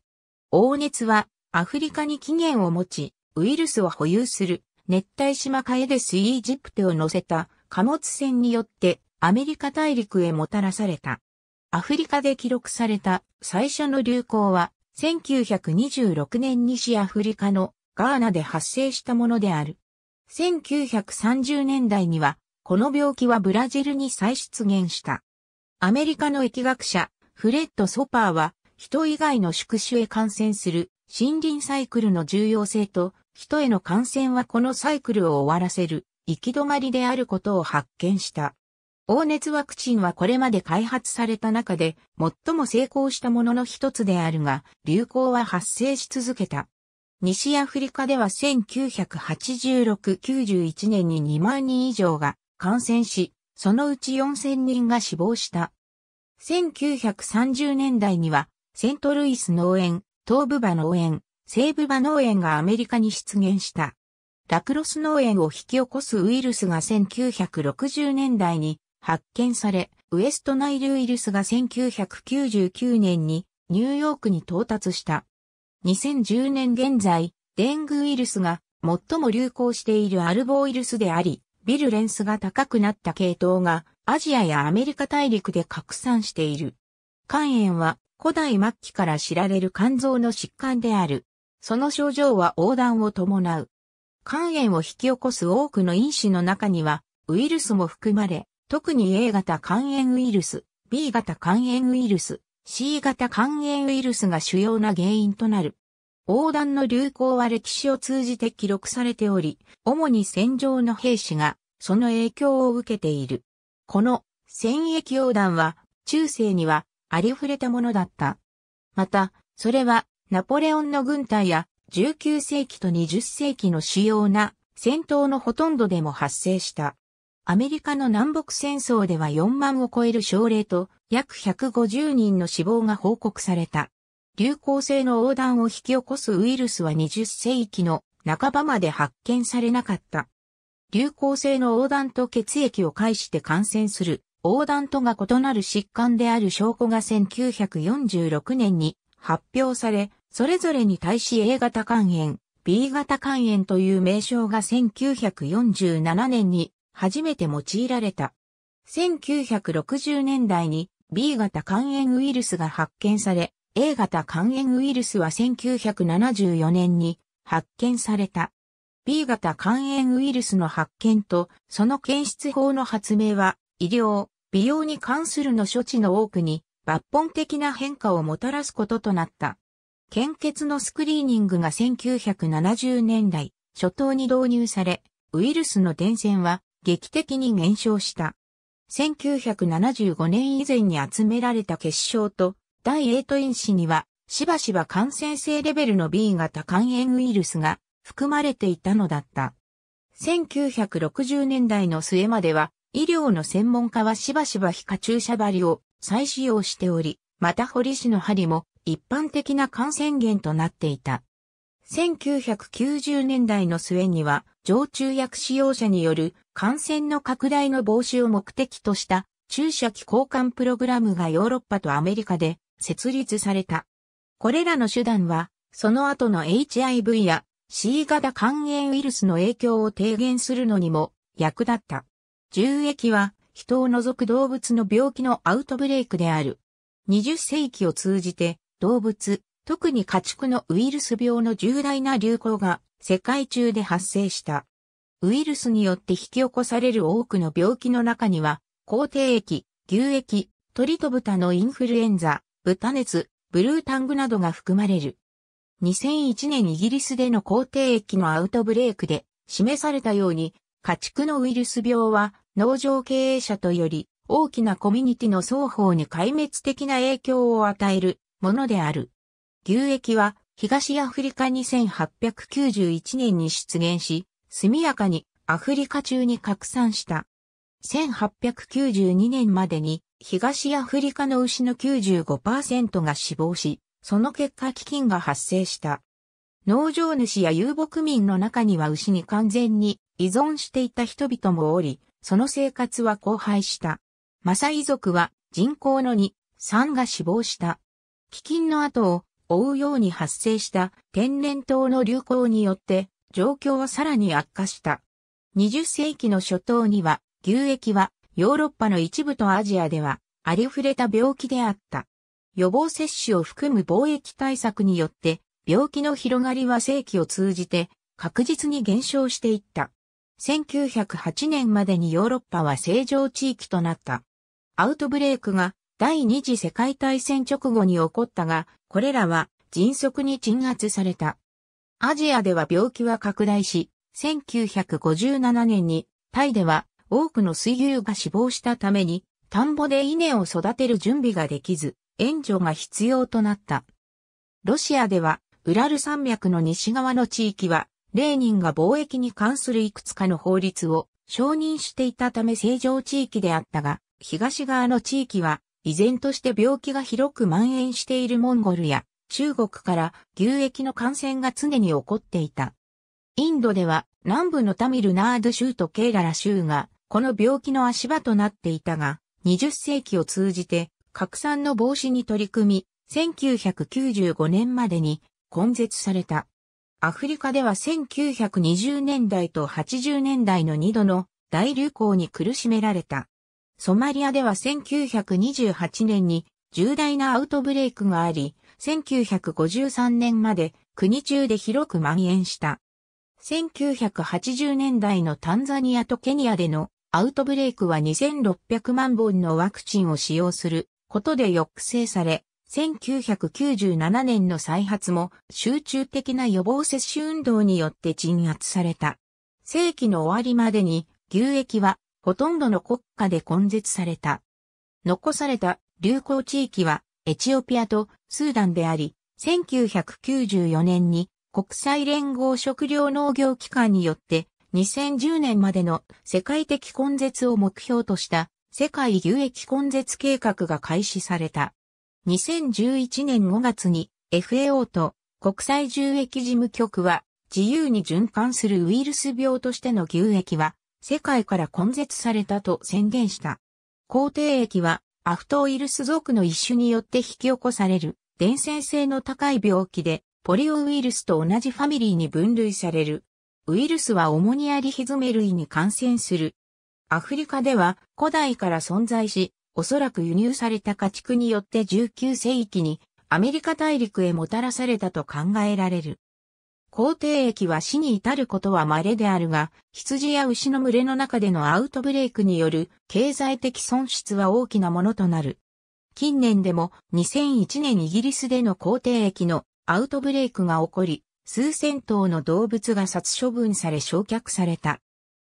黄熱はアフリカに起源を持ち、ウイルスを保有する熱帯島カエデス・イージプテを乗せた貨物船によってアメリカ大陸へもたらされた。アフリカで記録された最初の流行は1926年西アフリカのガーナで発生したものである。1930年代にはこの病気はブラジルに再出現した。アメリカの疫学者フレッド・ソパーは人以外の宿主へ感染する森林サイクルの重要性と、人への感染はこのサイクルを終わらせる行き止まりであることを発見した。黄熱ワクチンはこれまで開発された中で最も成功したものの一つであるが、流行は発生し続けた。西アフリカでは1986-91年に2万人以上が感染し、そのうち4000人が死亡した。1930年代にはセントルイス農園、東部馬農園、西部馬農園がアメリカに出現した。ラクロス農園を引き起こすウイルスが1960年代に発見され、ウエストナイルウイルスが1999年にニューヨークに到達した。2010年現在、デングウイルスが最も流行しているアルボウイルスであり、ビルレンスが高くなった系統がアジアやアメリカ大陸で拡散している。肝炎は古代末期から知られる肝臓の疾患である。その症状は横断を伴う。肝炎を引き起こす多くの因子の中には、ウイルスも含まれ、特に A 型肝炎ウイルス、B 型肝炎ウイルス、C 型肝炎ウイルスが主要な原因となる。横断の流行は歴史を通じて記録されており、主に戦場の兵士がその影響を受けている。この戦役横断は中世にはありふれたものだった。また、それはナポレオンの軍隊や19世紀と20世紀の主要な戦闘のほとんどでも発生した。アメリカの南北戦争では4万を超える症例と約150人の死亡が報告された。流行性の横断を引き起こすウイルスは20世紀の半ばまで発見されなかった。流行性の横断と血液を介して感染する横断とが異なる疾患である証拠が1946年に発表され、それぞれに対し A 型肝炎、B 型肝炎という名称が1947年に初めて用いられた。1960年代に B 型肝炎ウイルスが発見され、A 型肝炎ウイルスは1974年に発見された。B 型肝炎ウイルスの発見とその検出法の発明は医療、美容に関するの処置の多くに抜本的な変化をもたらすこととなった。献血のスクリーニングが1970年代初頭に導入され、ウイルスの伝染は劇的に減少した。1975年以前に集められた結晶と、第8因子には、しばしば感染性レベルの B 型肝炎ウイルスが含まれていたのだった。1960年代の末までは、医療の専門家はしばしば皮下注射針を再使用しており、また堀氏の針も一般的な感染源となっていた。1990年代の末には、常駐薬使用者による感染の拡大の防止を目的とした注射器交換プログラムがヨーロッパとアメリカで設立された。これらの手段は、その後の HIV や C 型肝炎ウイルスの影響を低減するのにも役立った。獣疫は人を除く動物の病気のアウトブレイクである。20世紀を通じて動物、特に家畜のウイルス病の重大な流行が世界中で発生した。ウイルスによって引き起こされる多くの病気の中には、抗体疫、牛疫、鳥と豚のインフルエンザ、豚熱、ブルータングなどが含まれる。2001年イギリスでの抗体疫のアウトブレイクで示されたように、家畜のウイルス病は農場経営者とより大きなコミュニティの双方に壊滅的な影響を与えるものである。牛液は東アフリカに1891年に出現し、速やかにアフリカ中に拡散した。1892年までに東アフリカの牛の95%が死亡し、その結果飢饉が発生した。農場主や遊牧民の中には牛に完全に依存していた人々もおり、その生活は荒廃した。マサイ族は人口の2、3が死亡した。飢饉の後を追うように発生した天然痘の流行によって状況はさらに悪化した。20世紀の初頭には牛疫はヨーロッパの一部とアジアではありふれた病気であった。予防接種を含む貿易対策によって病気の広がりは世紀を通じて確実に減少していった。1908年までにヨーロッパは正常地域となった。アウトブレークが第二次世界大戦直後に起こったが、これらは迅速に鎮圧された。アジアでは病気は拡大し、1957年にタイでは多くの水牛が死亡したために、田んぼで稲を育てる準備ができず、援助が必要となった。ロシアでは、ウラル山脈の西側の地域はレーニンが貿易に関するいくつかの法律を承認していたため正常地域であったが、東側の地域は依然として病気が広く蔓延しているモンゴルや中国から牛疫の感染が常に起こっていた。インドでは南部のタミルナード州とケーララ州がこの病気の足場となっていたが、20世紀を通じて拡散の防止に取り組み、1995年までに根絶された。アフリカでは1920年代と80年代の2度の大流行に苦しめられた。ソマリアでは1928年に重大なアウトブレイクがあり、1953年まで国中で広く蔓延した。1980年代のタンザニアとケニアでのアウトブレイクは2600万本のワクチンを使用することで抑制され、1997年の再発も集中的な予防接種運動によって鎮圧された。世紀の終わりまでに牛液はほとんどの国家で根絶された。残された流行地域はエチオピアとスーダンであり、1994年に国際連合食糧農業機関によって2010年までの世界的根絶を目標とした世界牛液根絶計画が開始された。2011年5月に FAO と国際獣疫事務局は自由に循環するウイルス病としての牛液は世界から根絶されたと宣言した。皇帝液はアフトウイルス属の一種によって引き起こされる伝染性の高い病気でポリオウイルスと同じファミリーに分類される。ウイルスはオモニアリヒズメ類に感染する。アフリカでは古代から存在し、おそらく輸入された家畜によって19世紀にアメリカ大陸へもたらされたと考えられる。皇帝液は死に至ることは稀であるが、羊や牛の群れの中でのアウトブレイクによる経済的損失は大きなものとなる。近年でも2001年イギリスでの皇帝液のアウトブレイクが起こり、数千頭の動物が殺処分され焼却された。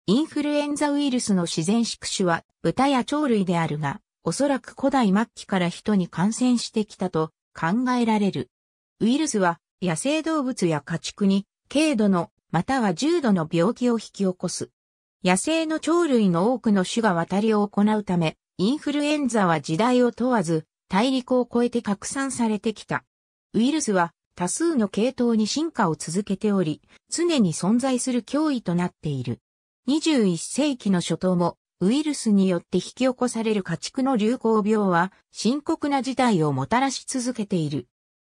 インフルエンザウイルスの自然宿主は豚や鳥類であるが、おそらく古代末期から人に感染してきたと考えられる。ウイルスは野生動物や家畜に軽度のまたは重度の病気を引き起こす。野生の鳥類の多くの種が渡りを行うため、インフルエンザは時代を問わず、大陸を越えて拡散されてきた。ウイルスは多数の系統に進化を続けており、常に存在する脅威となっている。21世紀の初頭もウイルスによって引き起こされる家畜の流行病は深刻な事態をもたらし続けている。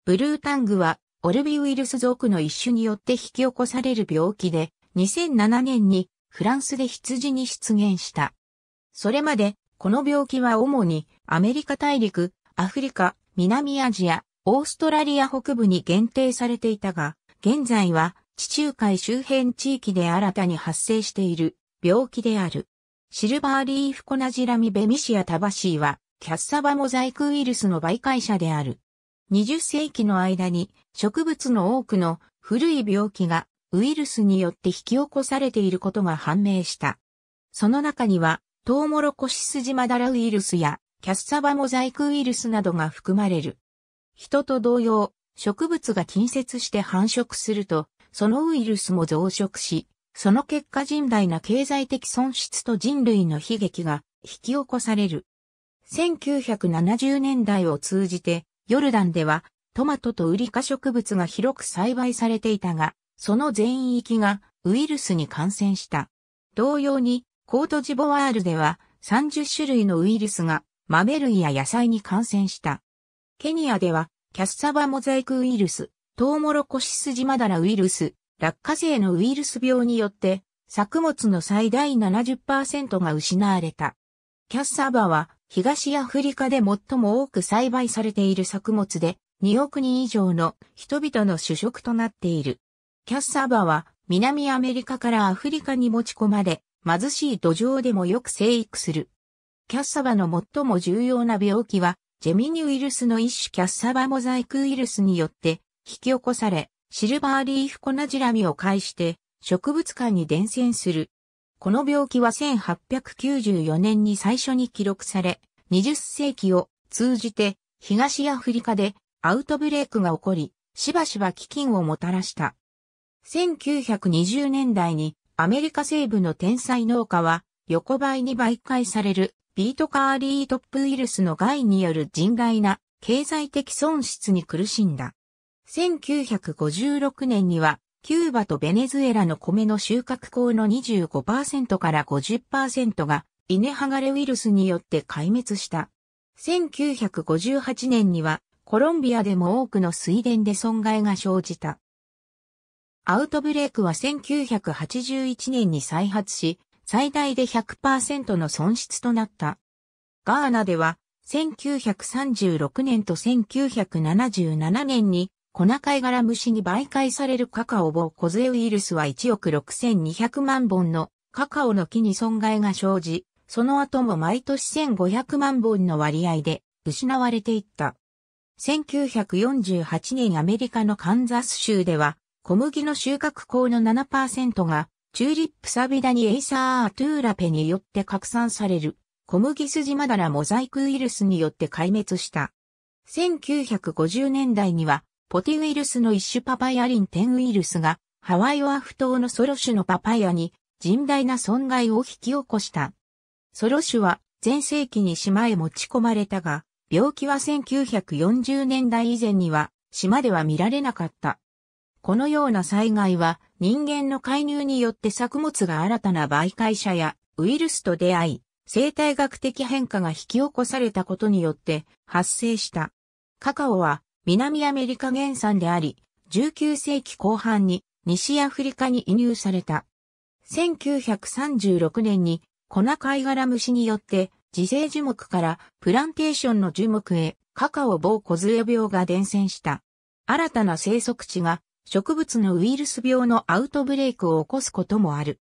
ブルータングはオルビウイルス属の一種によって引き起こされる病気で2007年にフランスで羊に出現した。それまでこの病気は主にアメリカ大陸、アフリカ、南アジア、オーストラリア北部に限定されていたが、現在は地中海周辺地域で新たに発生している病気である。シルバーリーフコナジラミベミシアタバシーは、キャッサバモザイクウイルスの媒介者である。20世紀の間に、植物の多くの古い病気がウイルスによって引き起こされていることが判明した。その中には、トウモロコシスジマダラウイルスや、キャッサバモザイクウイルスなどが含まれる。人と同様、植物が近接して繁殖すると、そのウイルスも増殖し、その結果甚大な経済的損失と人類の悲劇が引き起こされる。1970年代を通じて、ヨルダンではトマトとウリ科植物が広く栽培されていたが、その全域がウイルスに感染した。同様に、コートジボワールでは30種類のウイルスが豆類や野菜に感染した。ケニアでは、キャッサバモザイクウイルス、トウモロコシスジマダラウイルス、落花生のウイルス病によって、作物の最大70%が失われた。キャッサバは東アフリカで最も多く栽培されている作物で2億人以上の人々の主食となっている。キャッサバは南アメリカからアフリカに持ち込まれ貧しい土壌でもよく生育する。キャッサバの最も重要な病気はジェミニウイルスの一種キャッサバモザイクウイルスによって引き起こされシルバーリーフコナジラミを介して植物間に伝染する。この病気は1894年に最初に記録され、20世紀を通じて東アフリカでアウトブレイクが起こり、しばしば飢饉をもたらした。1920年代にアメリカ西部の天才農家は横ばいに媒介されるビートカーリートップウイルスの害による甚大な経済的損失に苦しんだ。1956年には、キューバとベネズエラの米の収穫口の25%から50%が、稲剥がれウイルスによって壊滅した。1958年には、コロンビアでも多くの水田で損害が生じた。アウトブレイクは1981年に再発し、最大で100%の損失となった。ガーナでは、1936年と1977年にコナカイガラムシに媒介されるカカオボコゼウイルスは1億6200万本のカカオの木に損害が生じ、その後も毎年1500万本の割合で失われていった。1948年アメリカのカンザス州では、小麦の収穫口の7%が、チューリップサビダニエイサーアトゥーラペによって拡散される、小麦筋マダラモザイクウイルスによって壊滅した。1950年代には、ポティウイルスの一種パパイアリンテンウイルスが、ハワイオアフ島のソロ種のパパイアに、甚大な損害を引き起こした。ソロ種は、前世紀に島へ持ち込まれたが、病気は1940年代以前には、島では見られなかった。このような災害は、人間の介入によって作物が新たな媒介者やウイルスと出会い、生態学的変化が引き起こされたことによって発生した。カカオは南アメリカ原産であり、19世紀後半に西アフリカに移入された。1936年に粉貝殻虫によって自生樹木からプランテーションの樹木へカカオ棒小杖病が伝染した。新たな生息地が植物のウイルス病のアウトブレイクを起こすこともある。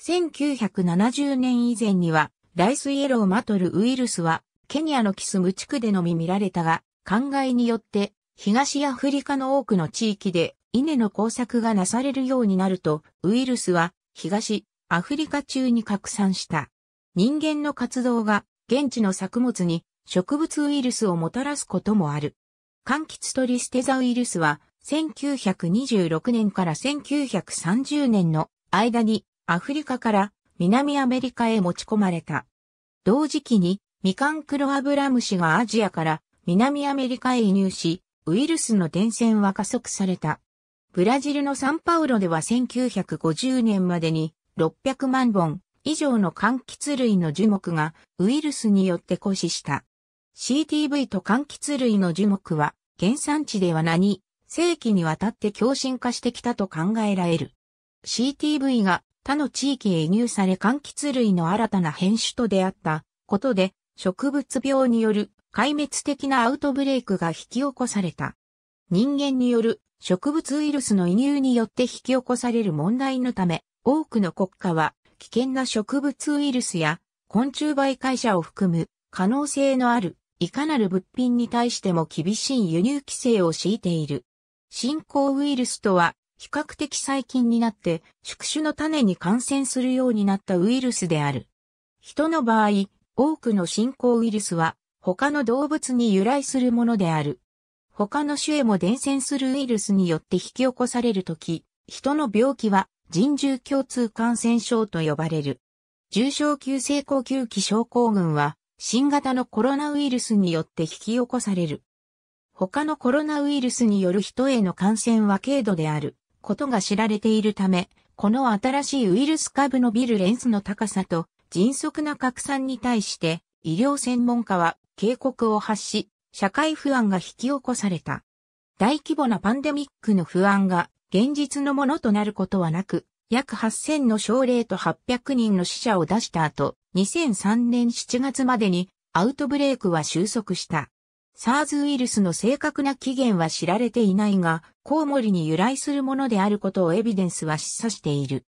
1970年以前にはライスイエローマトルウイルスはケニアのキスム地区でのみ見られたが、考えによって、東アフリカの多くの地域で稲の工作がなされるようになると、ウイルスは東アフリカ中に拡散した。人間の活動が現地の作物に植物ウイルスをもたらすこともある。柑橘トリステザウイルスは1926年から1930年の間にアフリカから南アメリカへ持ち込まれた。同時期にミカンクロアブラムシがアジアから南アメリカへ移入し、ウイルスの伝染は加速された。ブラジルのサンパウロでは1950年までに600万本以上の柑橘類の樹木がウイルスによって故死した。CTV と柑橘類の樹木は原産地では何世紀にわたって強振化してきたと考えられる。CTV が他の地域へ移入され柑橘類の新たな変種と出会ったことで植物病による壊滅的なアウトブレイクが引き起こされた。人間による植物ウイルスの移入によって引き起こされる問題のため、多くの国家は危険な植物ウイルスや昆虫媒介者を含む可能性のあるいかなる物品に対しても厳しい輸入規制を敷いている。新興ウイルスとは比較的最近になって宿主の種に感染するようになったウイルスである。人の場合、多くの新興ウイルスは他の動物に由来するものである。他の種へも伝染するウイルスによって引き起こされるとき、人の病気は人獣共通感染症と呼ばれる。重症急性呼吸器症候群は新型のコロナウイルスによって引き起こされる。他のコロナウイルスによる人への感染は軽度であることが知られているため、この新しいウイルス株のビルレンスの高さと迅速な拡散に対して医療専門家は警告を発し、社会不安が引き起こされた。大規模なパンデミックの不安が現実のものとなることはなく、約8000の症例と800人の死者を出した後、2003年7月までにアウトブレイクは収束した。SARS ウイルスの正確な起源は知られていないが、コウモリに由来するものであることをエビデンスは示唆している。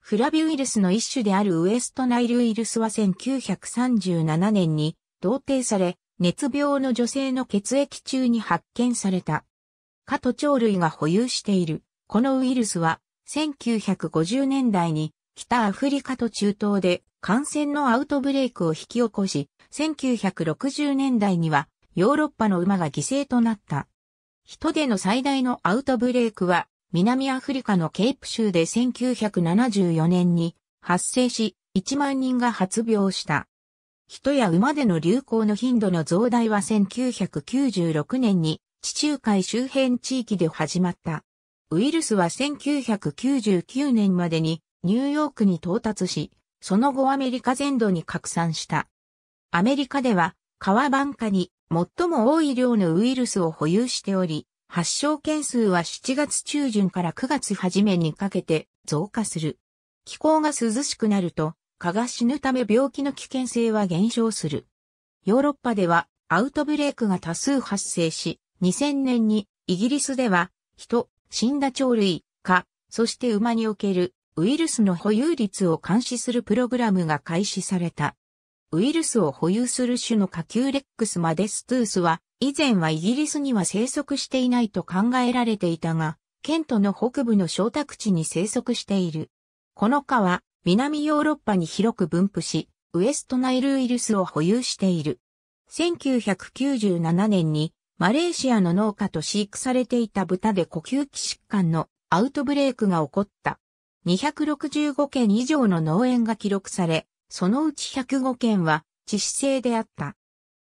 フラビウイルスの一種であるウエストナイルウイルスは1937年に同定され、熱病の女性の血液中に発見された。カト鳥類が保有している。このウイルスは、1950年代に北アフリカと中東で感染のアウトブレイクを引き起こし、1960年代にはヨーロッパの馬が犠牲となった。人での最大のアウトブレイクは、南アフリカのケープ州で1974年に発生し、1万人が発病した。人や馬での流行の頻度の増大は1996年に地中海周辺地域で始まった。ウイルスは1999年までにニューヨークに到達し、その後アメリカ全土に拡散した。アメリカでは、川番下に最も多い量のウイルスを保有しており、発症件数は7月中旬から9月初めにかけて増加する。気候が涼しくなると、蚊が死ぬため病気の危険性は減少する。ヨーロッパではアウトブレークが多数発生し、2000年にイギリスでは人、死んだ鳥類、蚊、そして馬におけるウイルスの保有率を監視するプログラムが開始された。ウイルスを保有する種のカキューレックスマデストゥースは、以前はイギリスには生息していないと考えられていたが、ケントの北部の小宅地に生息している。この蚊は南ヨーロッパに広く分布し、ウエストナイルウイルスを保有している。1997年にマレーシアの農家と飼育されていた豚で呼吸器疾患のアウトブレイクが起こった。265件以上の農園が記録され、そのうち105件は致死性であった。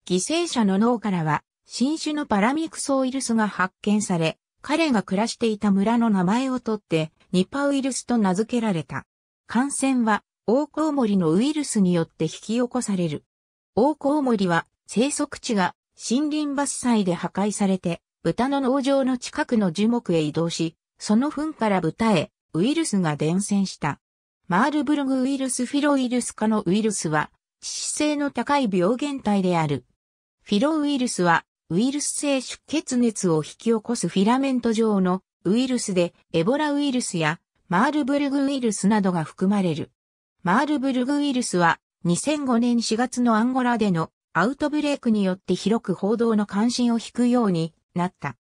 犠牲者の脳からは、新種のパラミクソウイルスが発見され、彼が暮らしていた村の名前をとって、ニパウイルスと名付けられた。感染は、オコウモリのウイルスによって引き起こされる。オコウモリは、生息地が森林伐採で破壊されて、豚の農場の近くの樹木へ移動し、その糞から豚へウイルスが伝染した。マールブルグウイルスフィロウイルス科のウイルスは、致死性の高い病原体である。フィロウイルスは、ウイルス性出血熱を引き起こすフィラメント状のウイルスで、エボラウイルスやマールブルグウイルスなどが含まれる。マールブルグウイルスは2005年4月のアンゴラでのアウトブレイクによって広く報道の関心を引くようになった。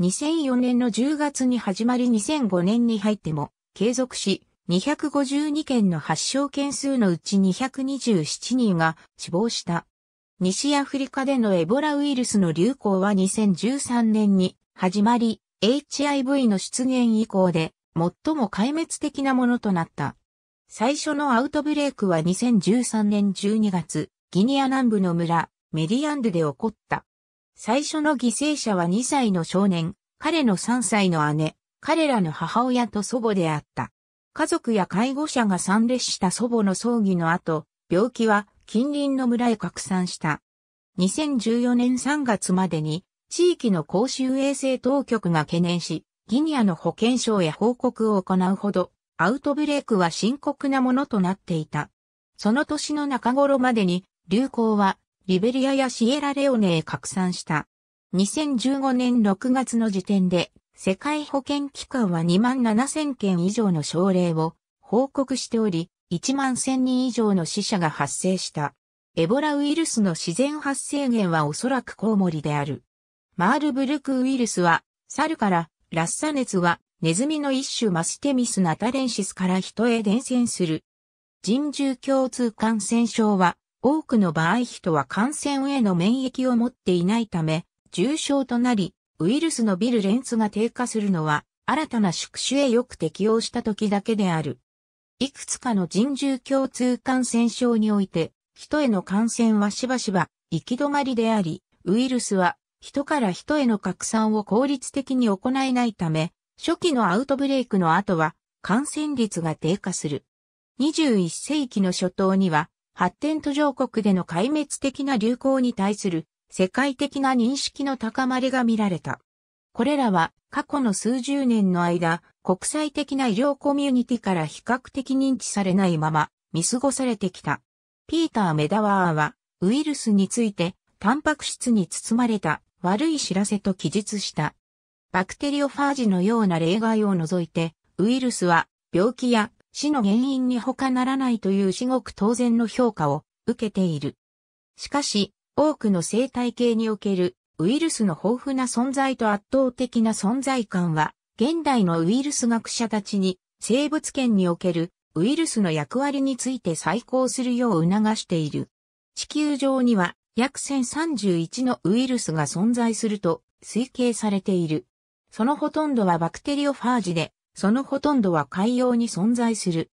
2004年の10月に始まり2005年に入っても継続し252件の発症件数のうち227人が死亡した。西アフリカでのエボラウイルスの流行は2013年に始まり HIV の出現以降で最も壊滅的なものとなった。最初のアウトブレイクは2013年12月、ギニア南部の村、メディアンドで起こった。最初の犠牲者は2歳の少年、彼の3歳の姉、彼らの母親と祖母であった。家族や介護者が参列した祖母の葬儀の後、病気は近隣の村へ拡散した。2014年3月までに地域の公衆衛生当局が懸念し、ギニアの保健省へ報告を行うほど、アウトブレークは深刻なものとなっていた。その年の中頃までに、流行は、リベリアやシエラレオネへ拡散した。2015年6月の時点で、世界保健機関は2万7000件以上の症例を報告しており、1万1000人以上の死者が発生した。エボラウイルスの自然発生源はおそらくコウモリである。マールブルクウイルスは、猿からラッサ熱は、ネズミの一種マステミスナタレンシスから人へ伝染する。人獣共通感染症は、多くの場合人は感染への免疫を持っていないため、重症となり、ウイルスのビルレンツが低下するのは、新たな宿主へよく適応した時だけである。いくつかの人獣共通感染症において、人への感染はしばしば行き止まりであり、ウイルスは人から人への拡散を効率的に行えないため、初期のアウトブレイクの後は感染率が低下する。21世紀の初頭には、発展途上国での壊滅的な流行に対する世界的な認識の高まりが見られた。これらは過去の数十年の間、国際的な医療コミュニティから比較的認知されないまま見過ごされてきた。ピーター・メダワーはウイルスについてタンパク質に包まれた悪い知らせと記述した。バクテリオファージのような例外を除いて、ウイルスは病気や死の原因に他ならないという至極当然の評価を受けている。しかし、多くの生態系におけるウイルスの豊富な存在と圧倒的な存在感は、現代のウイルス学者たちに生物圏におけるウイルスの役割について再考するよう促している。地球上には約1031のウイルスが存在すると推計されている。そのほとんどはバクテリオファージで、そのほとんどは海洋に存在する。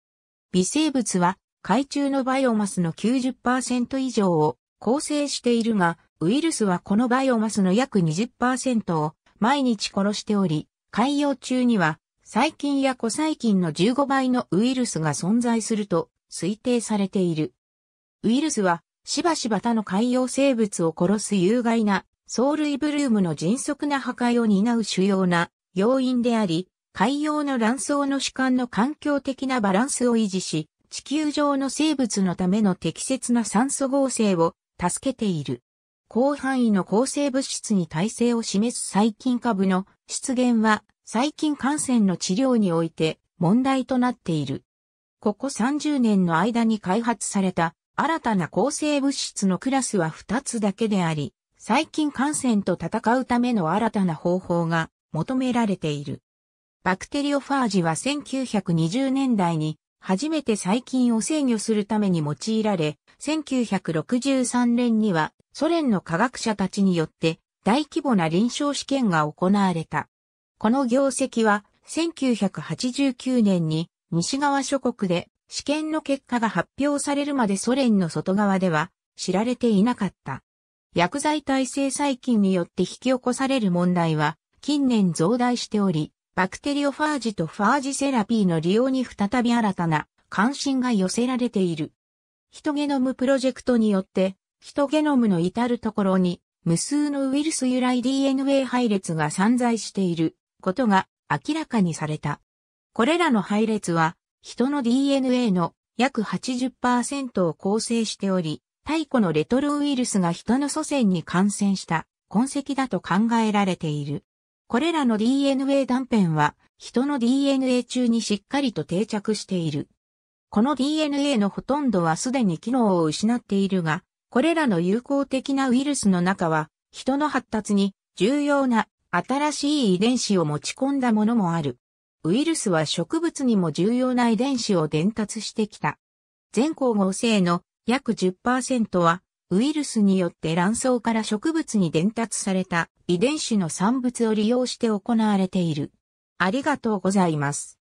微生物は海中のバイオマスの90%以上を構成しているが、ウイルスはこのバイオマスの約20%を毎日殺しており、海洋中には細菌や古細菌の15倍のウイルスが存在すると推定されている。ウイルスはしばしば他の海洋生物を殺す有害な、藻類ブルームの迅速な破壊を担う主要な要因であり、海洋の卵巣の主観の環境的なバランスを維持し、地球上の生物のための適切な酸素合成を助けている。広範囲の抗生物質に耐性を示す細菌株の出現は細菌感染の治療において問題となっている。ここ30年の間に開発された新たな抗生物質のクラスは2つだけであり、細菌感染と戦うための新たな方法が求められている。バクテリオファージは1920年代に初めて細菌を制御するために用いられ、1963年にはソ連の科学者たちによって大規模な臨床試験が行われた。この業績は1989年に西側諸国で試験の結果が発表されるまでソ連の外側では知られていなかった。薬剤耐性細菌によって引き起こされる問題は近年増大しており、バクテリオファージとファージセラピーの利用に再び新たな関心が寄せられている。ヒトゲノムプロジェクトによって、ヒトゲノムの至るところに無数のウイルス由来 DNA 配列が散在していることが明らかにされた。これらの配列は人の DNA の約80%を構成しており、太古のレトロウイルスが人の祖先に感染した痕跡だと考えられている。これらの DNA 断片は人の DNA 中にしっかりと定着している。この DNA のほとんどはすでに機能を失っているが、これらの有効的なウイルスの中は、人の発達に重要な新しい遺伝子を持ち込んだものもある。ウイルスは植物にも重要な遺伝子を伝達してきた。全光合成の約10%はウイルスによって卵巣から植物に伝達された遺伝子の産物を利用して行われている。ありがとうございます。